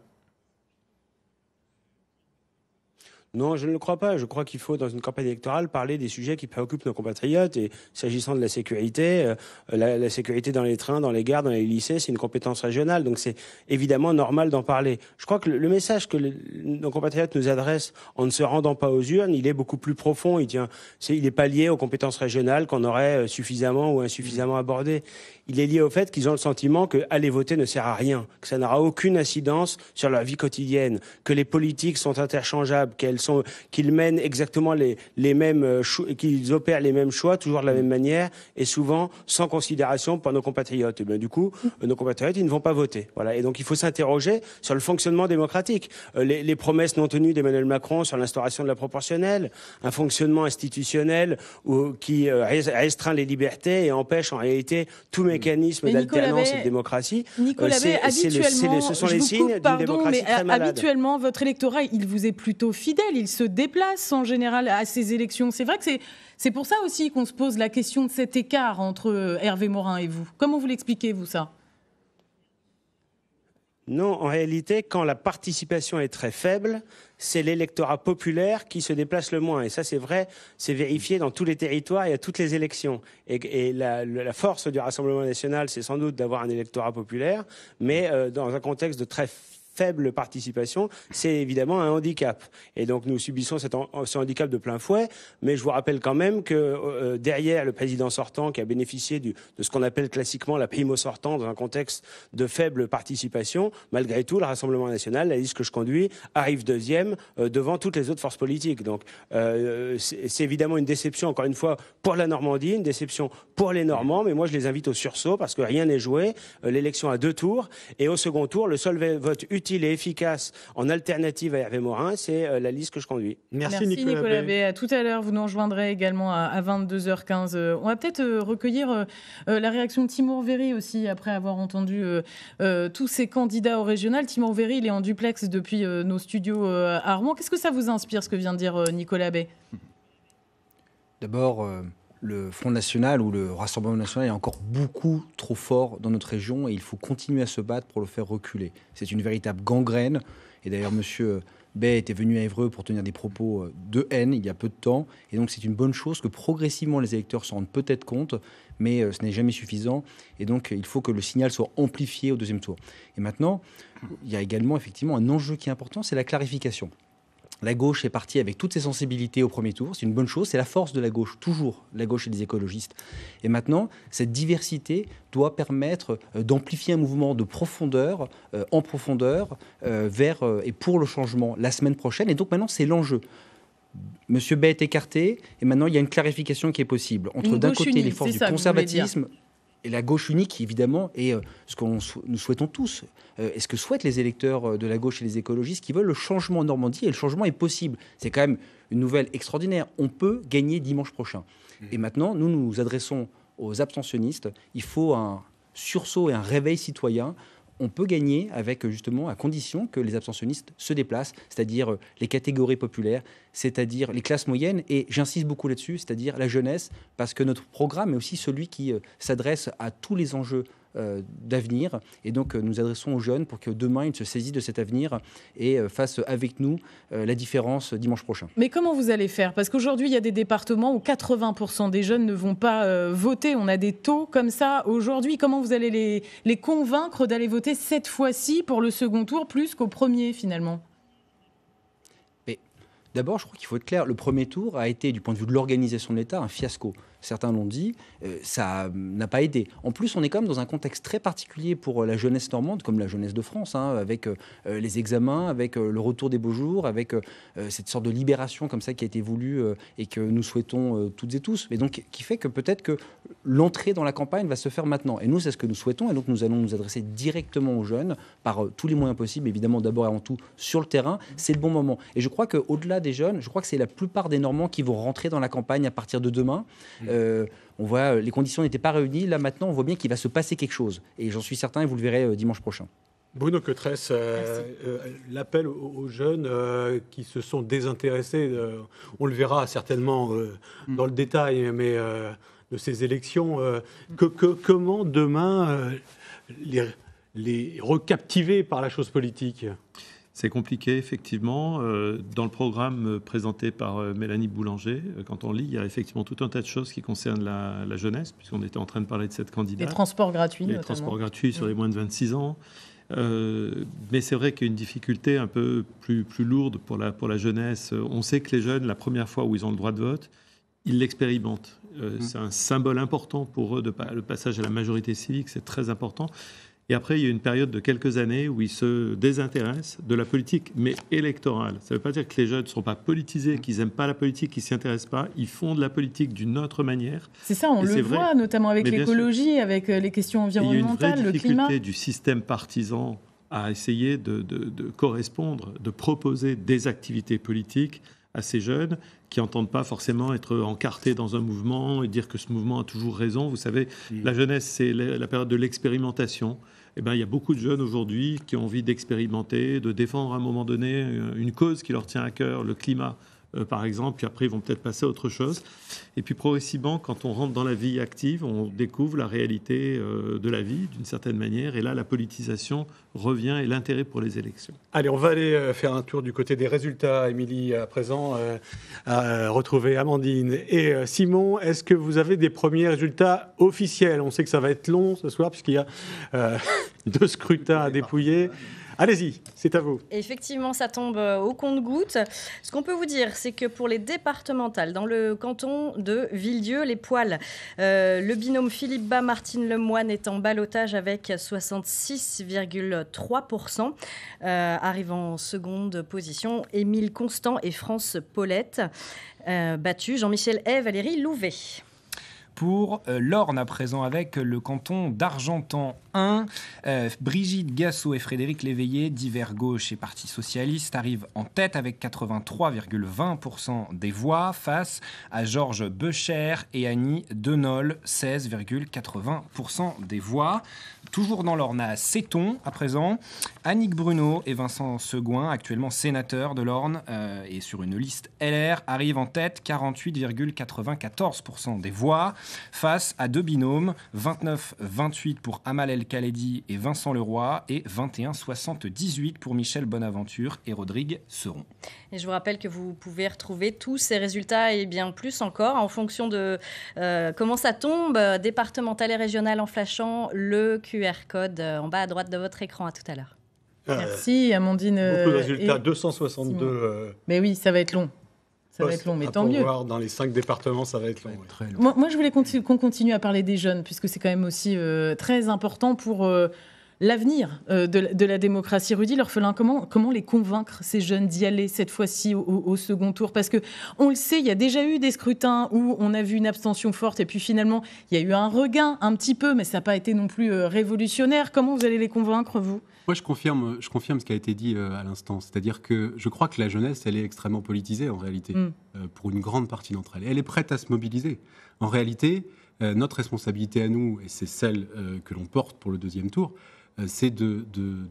N: Non, je ne le crois pas. Je crois qu'il faut, dans une campagne électorale, parler des sujets qui préoccupent nos compatriotes. Et s'agissant de la sécurité, euh, la, sécurité dans les trains, dans les gares, dans les lycées, c'est une compétence régionale. Donc c'est évidemment normal d'en parler. Je crois que le, message que nos compatriotes nous adressent en ne se rendant pas aux urnes, il est beaucoup plus profond. Il, n'est il est pas lié aux compétences régionales qu'on aurait euh, suffisamment ou insuffisamment abordées. Il est lié au fait qu'ils ont le sentiment que aller voter ne sert à rien, que ça n'aura aucune incidence sur leur vie quotidienne, que les politiques sont interchangeables, qu'elles qu'ils sont, qu'ils mènent exactement les, les mêmes, euh, qu'ils opèrent les mêmes choix, toujours de la même manière, et souvent sans considération pour nos compatriotes. Et du coup, euh, nos compatriotes, ils ne vont pas voter. Voilà. Et donc, il faut s'interroger sur le fonctionnement démocratique. Euh, les, promesses non tenues d'Emmanuel Macron sur l'instauration de la proportionnelle, un fonctionnement institutionnel qui restreint les libertés et empêche en réalité tout mécanisme d'alternance et de démocratie. Nicolas ce sont les signes d'une démocratie très malade. Habituellement,
B: votre électorat, il vous est plutôt fidèle. Il se déplace en général à ces élections. C'est vrai que c'est pour ça aussi qu'on se pose la question de cet écart entre euh, Hervé Morin et vous. Comment vous l'expliquez, vous, ça
N: non, en réalité, quand la participation est très faible, c'est l'électorat populaire qui se déplace le moins. Et ça, c'est vrai, c'est vérifié dans tous les territoires et à toutes les élections. Et, la, force du Rassemblement national, c'est sans doute d'avoir un électorat populaire, mais euh, dans un contexte de très faible participation, c'est évidemment un handicap. Et donc nous subissons cet ce handicap de plein fouet, mais je vous rappelle quand même que euh, derrière le président sortant qui a bénéficié du, de ce qu'on appelle classiquement la primo sortant dans un contexte de faible participation, malgré tout, le Rassemblement national, la liste que je conduis, arrive deuxième euh, devant toutes les autres forces politiques. Donc euh, c'est évidemment une déception, encore une fois, pour la Normandie, une déception pour les Normands, mais moi je les invite au sursaut parce que rien n'est joué. L'élection à deux tours et au second tour, le seul vote utile et efficace en alternative à Hervé Morin, c'est euh, la liste que je conduis. Merci, Nicolas, B. Bé.
B: À tout à l'heure, vous nous rejoindrez également à, 22h15. Euh, on va peut-être euh, recueillir la réaction de Timur Véry aussi, après avoir entendu tous ces candidats au régional. Timur Véry, il est en duplex depuis nos studios à Armand. Qu'est-ce que ça vous inspire, ce que vient de dire Nicolas B.
J: D'abord, le Front National ou le Rassemblement National est encore beaucoup trop fort dans notre région et il faut continuer à se battre pour le faire reculer. C'est une véritable gangrène. Et d'ailleurs, Monsieur Bay était venu à Évreux pour tenir des propos euh, de haine il y a peu de temps. Et donc, c'est une bonne chose que progressivement les électeurs s'en rendent peut-être compte, mais euh, ce n'est jamais suffisant. Et donc, il faut que le signal soit amplifié au deuxième tour. Et maintenant, il y a également effectivement un enjeu qui est important, c'est la clarification. La gauche est partie avec toutes ses sensibilités au premier tour. C'est une bonne chose. C'est la force de la gauche, toujours la gauche et les écologistes. Et maintenant, cette diversité doit permettre euh, d'amplifier un mouvement de profondeur, euh, en profondeur, euh, vers et pour le changement la semaine prochaine. Et donc maintenant, c'est l'enjeu. Monsieur Bay est écarté, et maintenant il y a une clarification qui est possible entre d'un côté les forces du conservatisme et la gauche unique, évidemment, est euh, ce que nous souhaitons tous. Euh, est ce que souhaitent les électeurs euh, de la gauche et les écologistes qui veulent le changement en Normandie, et le changement est possible. C'est quand même une nouvelle extraordinaire. On peut gagner dimanche prochain. Mmh. Et maintenant, nous nous adressons aux abstentionnistes. Il faut un sursaut et un réveil citoyen on peut gagner avec justement à condition que les abstentionnistes se déplacent, c'est-à-dire euh, les catégories populaires, c'est-à-dire les classes moyennes, et j'insiste beaucoup là-dessus, c'est-à-dire la jeunesse, parce que notre programme est aussi celui qui euh, s'adresse à tous les enjeux euh, d'avenir. Et donc, euh, nous adressons aux jeunes pour que demain, ils se saisissent de cet avenir et euh, fassent avec nous la différence dimanche prochain.
B: Mais comment vous allez faire Parce qu'aujourd'hui, il y a des départements où 80% des jeunes ne vont pas voter. On a des taux comme ça aujourd'hui. Comment vous allez les, les convaincre d'aller voter cette fois-ci pour le second tour plus qu'au premier, finalement
J: D'abord, je crois qu'il faut être clair, le premier tour a été, du point de vue de l'organisation de l'État, un fiasco certains l'ont dit, euh, ça n'a pas aidé. En plus, on est quand même dans un contexte très particulier pour euh, la jeunesse normande, comme la jeunesse de France, hein, avec euh, les examens, avec le retour des beaux jours, avec cette sorte de libération comme ça qui a été voulue et que nous souhaitons toutes et tous. Mais donc, qui fait que peut-être que l'entrée dans la campagne va se faire maintenant. Et nous, c'est ce que nous souhaitons. Et donc, nous allons nous adresser directement aux jeunes par tous les moyens possibles, évidemment, d'abord et avant tout sur le terrain. C'est le bon moment. Et je crois qu'au-delà des jeunes, je crois que c'est la plupart des Normands qui vont rentrer dans la campagne à partir de demain. Mmh. Euh, on voit, euh, les conditions n'étaient pas réunies. Là, maintenant, on voit bien qu'il va se passer quelque chose. Et j'en suis certain, et vous le verrez euh, dimanche prochain.
A: Bruno Cotresse, l'appel aux, jeunes qui se sont désintéressés, on le verra certainement mm. dans le détail, mais de ces élections, comment demain les recaptiver par la chose politique
D: c'est compliqué, effectivement. Euh, dans le programme euh, présenté par euh, Mélanie Boulanger, quand on lit, il y a effectivement tout un tas de choses qui concernent la, jeunesse, puisqu'on était en train de parler de cette candidate. Les transports gratuits, Les transports gratuits sur mm. les moins de 26 ans. mais c'est vrai qu'il y a une difficulté un peu plus, plus lourde pour la, pour la jeunesse. On sait que les jeunes, la première fois où ils ont le droit de vote, ils l'expérimentent. Mm. C'est un symbole important pour eux, de, le passage à la majorité civique, c'est très important. Et après, il y a une période de quelques années où ils se désintéressent de la politique, mais électorale. Ça ne veut pas dire que les jeunes ne sont pas politisés, qu'ils n'aiment pas la politique, qu'ils ne s'y intéressent pas. Ils font de la politique d'une autre manière. C'est ça, on le voit,
B: notamment avec l'écologie, avec euh, les questions environnementales, il y a une difficulté
D: du système partisan à essayer de, correspondre, de proposer des activités politiques à ces jeunes qui n'entendent pas forcément être encartés dans un mouvement et dire que ce mouvement a toujours raison. Vous savez, la jeunesse, c'est la, période de l'expérimentation. Eh ben, il y a beaucoup de jeunes aujourd'hui qui ont envie d'expérimenter, de défendre à un moment donné euh, une cause qui leur tient à cœur, le climat, euh, par exemple, puis après ils vont peut-être passer à autre chose. Et puis progressivement, quand on rentre dans la vie active, on découvre la réalité euh, de la vie d'une certaine manière. Et là, la politisation revient et l'intérêt pour les élections.
A: Allez, on va aller euh, faire un tour du côté des résultats, Émilie, à présent, euh, retrouvé retrouver Amandine. Et Simon, est-ce que vous avez des premiers résultats officiels On sait que ça va être long ce soir, puisqu'il y a (laughs) deux scrutins à dépouiller. Allez-y, c'est à vous.
E: Effectivement, ça tombe euh, au compte-goutte. Ce qu'on peut vous dire, c'est que pour les départementales, dans le canton de Villedieu, les poils, euh, le binôme Philippe Bas, Martine Lemoine est en balotage avec 66,3%. Euh, Arrivant en seconde position Émile Constant et France Paulette, euh, battus Jean-Michel et Valérie Louvet
G: pour euh, l'Orne à présent avec le canton d'Argentan 1. Euh, Brigitte Gassot et Frédéric Léveillé, divers gauche et parti socialiste, arrivent en tête avec 83,20% des voix face à Georges Becher et Annie Denol, 16,80% des voix. Toujours dans l'Orne, à Céton, à présent, Annick Bruno et Vincent Segouin, actuellement sénateurs de l'Orne euh, et sur une liste LR, arrivent en tête 48,94% des voix face à deux binômes, 29-28 pour Amal El Khaledi et Vincent Leroy et 21-78 pour Michel Bonaventure et Rodrigue Seron.
E: Et je vous rappelle que vous pouvez retrouver tous ces résultats et bien plus encore en fonction de euh, comment ça tombe, euh, départemental et régional en flashant le QR QR code euh, en bas à droite de votre écran. À tout à l'heure.
N: Euh,
A: Merci Amandine. Beaucoup de euh, résultats, 262.
B: Mais oui, ça va être long. Ça va être long, mais tant mieux. dans
A: les cinq départements, ça va être long.
B: Moi, je voulais qu'on continue à parler des jeunes, puisque c'est quand même aussi très important pour l'avenir euh, de, la démocratie. Rudy L'Orphelin, comment, comment les convaincre, ces jeunes, d'y aller cette fois-ci au, second tour Parce que on le sait, il y a déjà eu des scrutins où on a vu une abstention forte et puis finalement, il y a eu un regain un petit peu, mais ça n'a pas été non plus euh, révolutionnaire. Comment vous allez les convaincre, vous
I: moi, je confirme, je confirme ce qui a été dit euh, à l'instant. C'est-à-dire que je crois que la jeunesse, elle est extrêmement politisée en réalité, mm. pour une grande partie d'entre elles. Elle est prête à se mobiliser. En réalité, notre responsabilité à nous, et c'est celle que l'on porte pour le deuxième tour, euh, c'est de,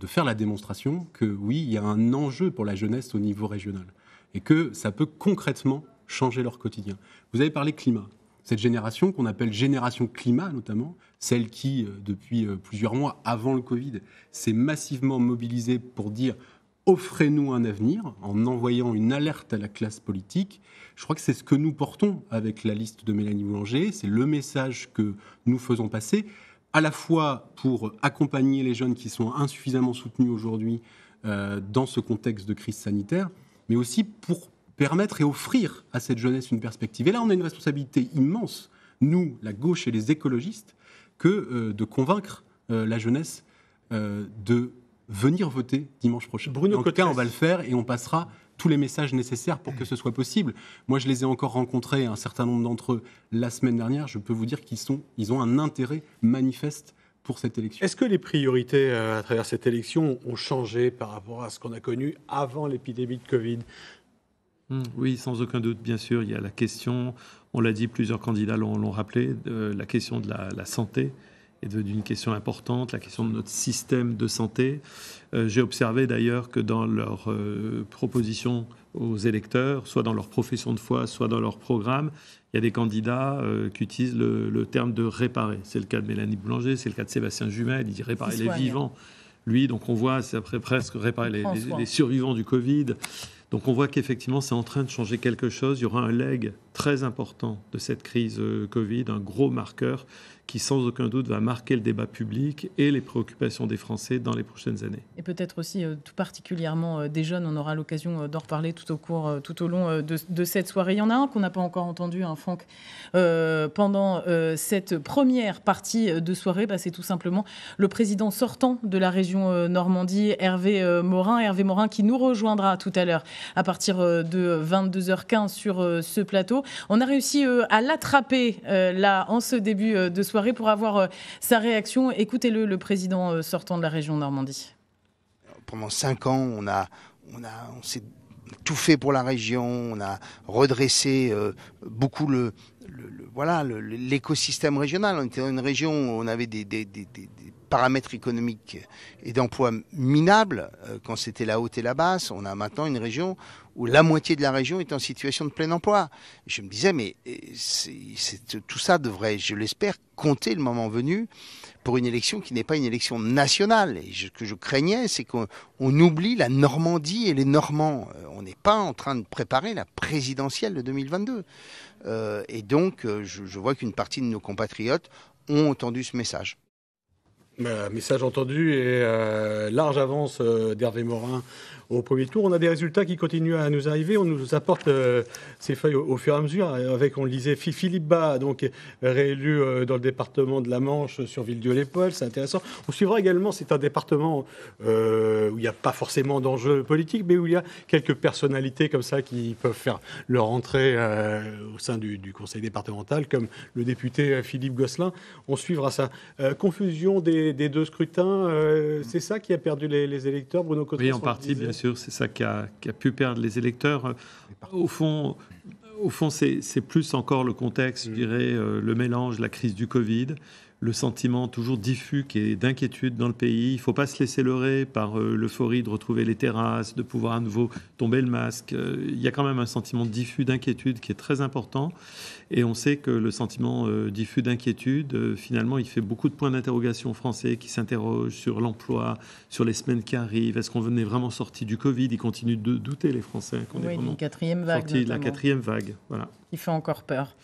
I: faire la démonstration que oui, il y a un enjeu pour la jeunesse au niveau régional et que ça peut concrètement changer leur quotidien. Vous avez parlé climat. Cette génération qu'on appelle génération climat notamment, celle qui, euh, depuis euh, plusieurs mois avant le Covid, s'est massivement mobilisée pour dire offrez-nous un avenir en envoyant une alerte à la classe politique. Je crois que c'est ce que nous portons avec la liste de Mélanie Boulanger, c'est le message que nous faisons passer à la fois pour accompagner les jeunes qui sont insuffisamment soutenus aujourd'hui euh, dans ce contexte de crise sanitaire, mais aussi pour permettre et offrir à cette jeunesse une perspective. Et là, on a une responsabilité immense, nous, la gauche et les écologistes, que euh, de convaincre euh, la jeunesse de venir voter dimanche prochain. Bruno en tout cas, on va le faire et on passera tous les messages nécessaires pour que ce soit possible. Moi, je les ai encore rencontrés, un certain nombre d'entre eux, la semaine dernière. Je peux vous dire qu'ils sont, ils ont un intérêt manifeste pour cette élection.
A: Est-ce que les priorités euh, à travers cette élection ont changé par rapport à ce qu'on a connu avant l'épidémie de Covid
D: hmm. oui, sans aucun doute, bien sûr. Il y a la question, on l'a dit, plusieurs candidats l'ont rappelé, la question de la, la santé, est devenue une question importante, la question de notre système de santé. Euh, j'ai observé d'ailleurs que dans leurs euh, propositions aux électeurs, soit dans leur profession de foi, soit dans leur programme, il y a des candidats euh, qui utilisent le, terme de réparer. C'est le cas de Mélanie Boulanger, c'est le cas de Sébastien Jumel, il dit réparer les vivants. Lui, donc on voit, c'est après presque réparer les, les survivants du Covid. Donc on voit qu'effectivement, c'est en train de changer quelque chose. Il y aura un leg très important de cette crise Covid, un gros marqueur qui sans aucun doute va marquer le débat public et les préoccupations des Français dans les prochaines années.
B: Et peut-être aussi euh, tout particulièrement euh, des jeunes, on aura l'occasion euh, d'en reparler tout au cours, tout au long de, cette soirée. Il y en a un qu'on n'a pas encore entendu, hein, Franck, pendant cette première partie de soirée, bah, c'est tout simplement le président sortant de la région Normandie, Hervé Morin. Hervé Morin qui nous rejoindra tout à l'heure à partir de 22h15 sur ce plateau. On a réussi à l'attraper là en ce début de soirée pour avoir euh, sa réaction. Écoutez-le, le président euh, sortant de la région Normandie.
C: Pendant cinq ans, on a, on a, on s'est tout fait pour la région, on a redressé euh, beaucoup le, le, voilà l'écosystème régional. On était dans une région où on avait des, paramètres économiques et d'emploi minables quand c'était la haute et la basse. On a maintenant une région où la moitié de la région est en situation de plein emploi. je me disais, mais euh, c'est, tout ça devrait, je l'espère, compter le moment venu pour une élection qui n'est pas une élection nationale. Et ce que je craignais, c'est qu'on oublie la Normandie et les Normands. Euh, on n'est pas en train de préparer la présidentielle de 2022. Euh, et donc, je, vois qu'une partie de nos compatriotes ont entendu ce message. Bah, message entendu et large avance d'Hervé
A: Morin au premier tour. On a des résultats qui continuent à nous arriver. On nous apporte euh, ces feuilles au, fur et à mesure. Avec, on le disait, Philippe Bas, donc réélu euh, dans le département de la Manche euh, sur Ville-Dieu-les-Poils. C'est intéressant. On suivra également, c'est un département où il n'y a pas forcément d'enjeux politique, mais où il y a quelques personnalités comme ça qui peuvent faire leur entrée au sein du, conseil départemental, comme le député Philippe Gosselin. On suivra ça. confusion des, deux scrutins, c'est ça qui a perdu les, électeurs, Bruno Cotter Oui, en partie, bien
D: c'est ça qui a, pu perdre les électeurs. Au fond, au fond c'est plus encore le contexte, je mmh. dirais, euh, le mélange, la crise du Covid, le sentiment toujours diffus qui est d'inquiétude dans le pays. Il ne faut pas se laisser leurrer par euh, l'euphorie de retrouver les terrasses, de pouvoir à nouveau tomber le masque. Euh, il y a quand même un sentiment diffus d'inquiétude qui est très important. Et on sait que le sentiment euh, diffus d'inquiétude, euh, finalement, il fait beaucoup de points d'interrogation français qui s'interrogent sur l'emploi, sur les semaines qui arrivent. Est-ce qu'on venait vraiment sorti du Covid Ils continuent de douter, les Français, qu'on est vraiment quatrième vague, sorti de la quatrième vague. Voilà.
B: Il fait encore peur.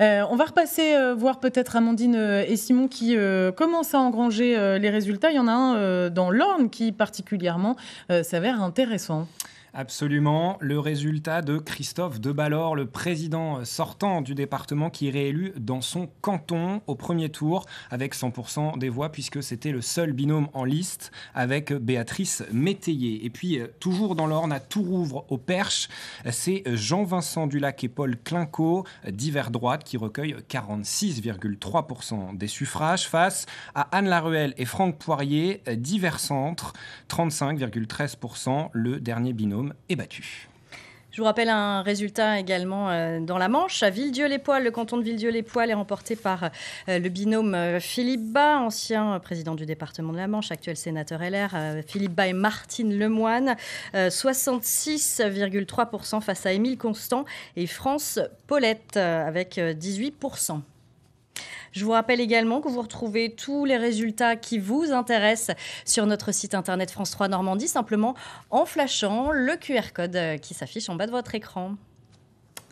B: Euh, on va repasser voir peut-être Amandine et Simon qui commencent à engranger les résultats. Il y en a un dans l'Orne qui particulièrement s'avère intéressant.
G: Absolument. Le résultat de Christophe Debalor, le président sortant du département qui est réélu dans son canton au premier tour avec 100% des voix puisque c'était le seul binôme en liste avec Béatrice Métayer. Et puis, euh, toujours dans l'Orne, à Tourouvre, au Perche, c'est Jean-Vincent Dulac et Paul Clinco divers droite, qui recueillent 46,3% des suffrages face à Anne Laruelle et Franck Poirier, divers centre, 35,13%, le dernier binôme est battu.
E: Je vous rappelle un résultat également euh, dans la Manche. À Villedieu-les-Poils, le canton de Villedieu-les-Poils est remporté par euh, le binôme euh, Philippe Bas, ancien président du département de la Manche, actuel sénateur LR. Philippe Bas et Martine Lemoine, 66,3% face à Émile Constant et France Paulette avec 18%. Je vous rappelle également que vous retrouvez tous les résultats qui vous intéressent sur notre site internet France 3 Normandie, simplement en flashant le QR code euh, qui s'affiche en bas de votre écran.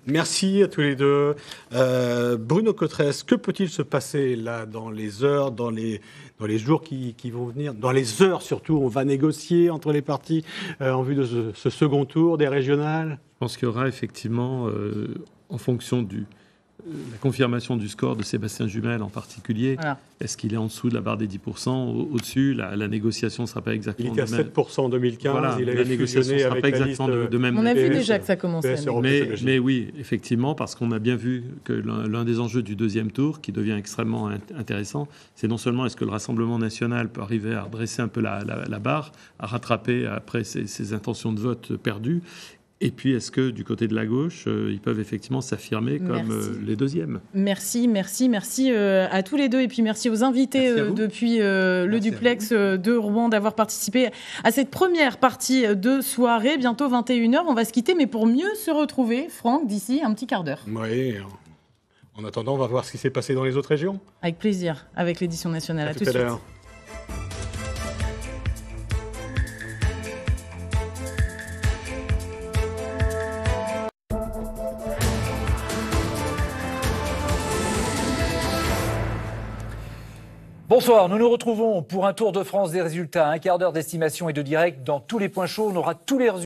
A: Merci à tous les deux. Euh, Bruno Cotresse, que peut-il se passer là dans les heures, dans les, dans les jours qui, vont venir, dans les heures surtout On va négocier entre les partis
D: euh, en vue de ce, second tour des régionales Je pense qu'il y aura effectivement, en fonction du, la confirmation du score de Sébastien Jumel en particulier, est-ce qu'il est en dessous de la barre des 10% Au-dessus, la, la, négociation ne sera pas exactement Il était à 7% en
A: 2015, il la négociation ne sera de, euh, même. On a vu déjà que ça commençait. Mais,
D: oui, effectivement, parce qu'on a bien vu que l'un des enjeux du deuxième tour, qui devient extrêmement intéressant, c'est non seulement est-ce que le Rassemblement national peut arriver à dresser un peu la, barre, à rattraper après ses intentions de vote perdues, et puis, est-ce que du côté de la gauche, euh, ils peuvent effectivement s'affirmer comme euh, les deuxièmes
B: Merci, merci, merci euh, à tous les deux. Et puis, merci aux invités depuis le duplex de Rouen d'avoir participé à cette première partie de soirée. Bientôt 21h, on va se quitter, mais pour mieux se retrouver, Franck, d'ici un petit quart d'heure.
A: Oui. En attendant, on va voir ce qui s'est passé dans les autres régions.
B: Avec plaisir, avec l'édition nationale. À, tout à l'heure.
K: Bonsoir, nous nous retrouvons pour un tour de France des résultats, un quart d'heure d'estimation et de direct dans tous les points chauds. On aura tous les résultats.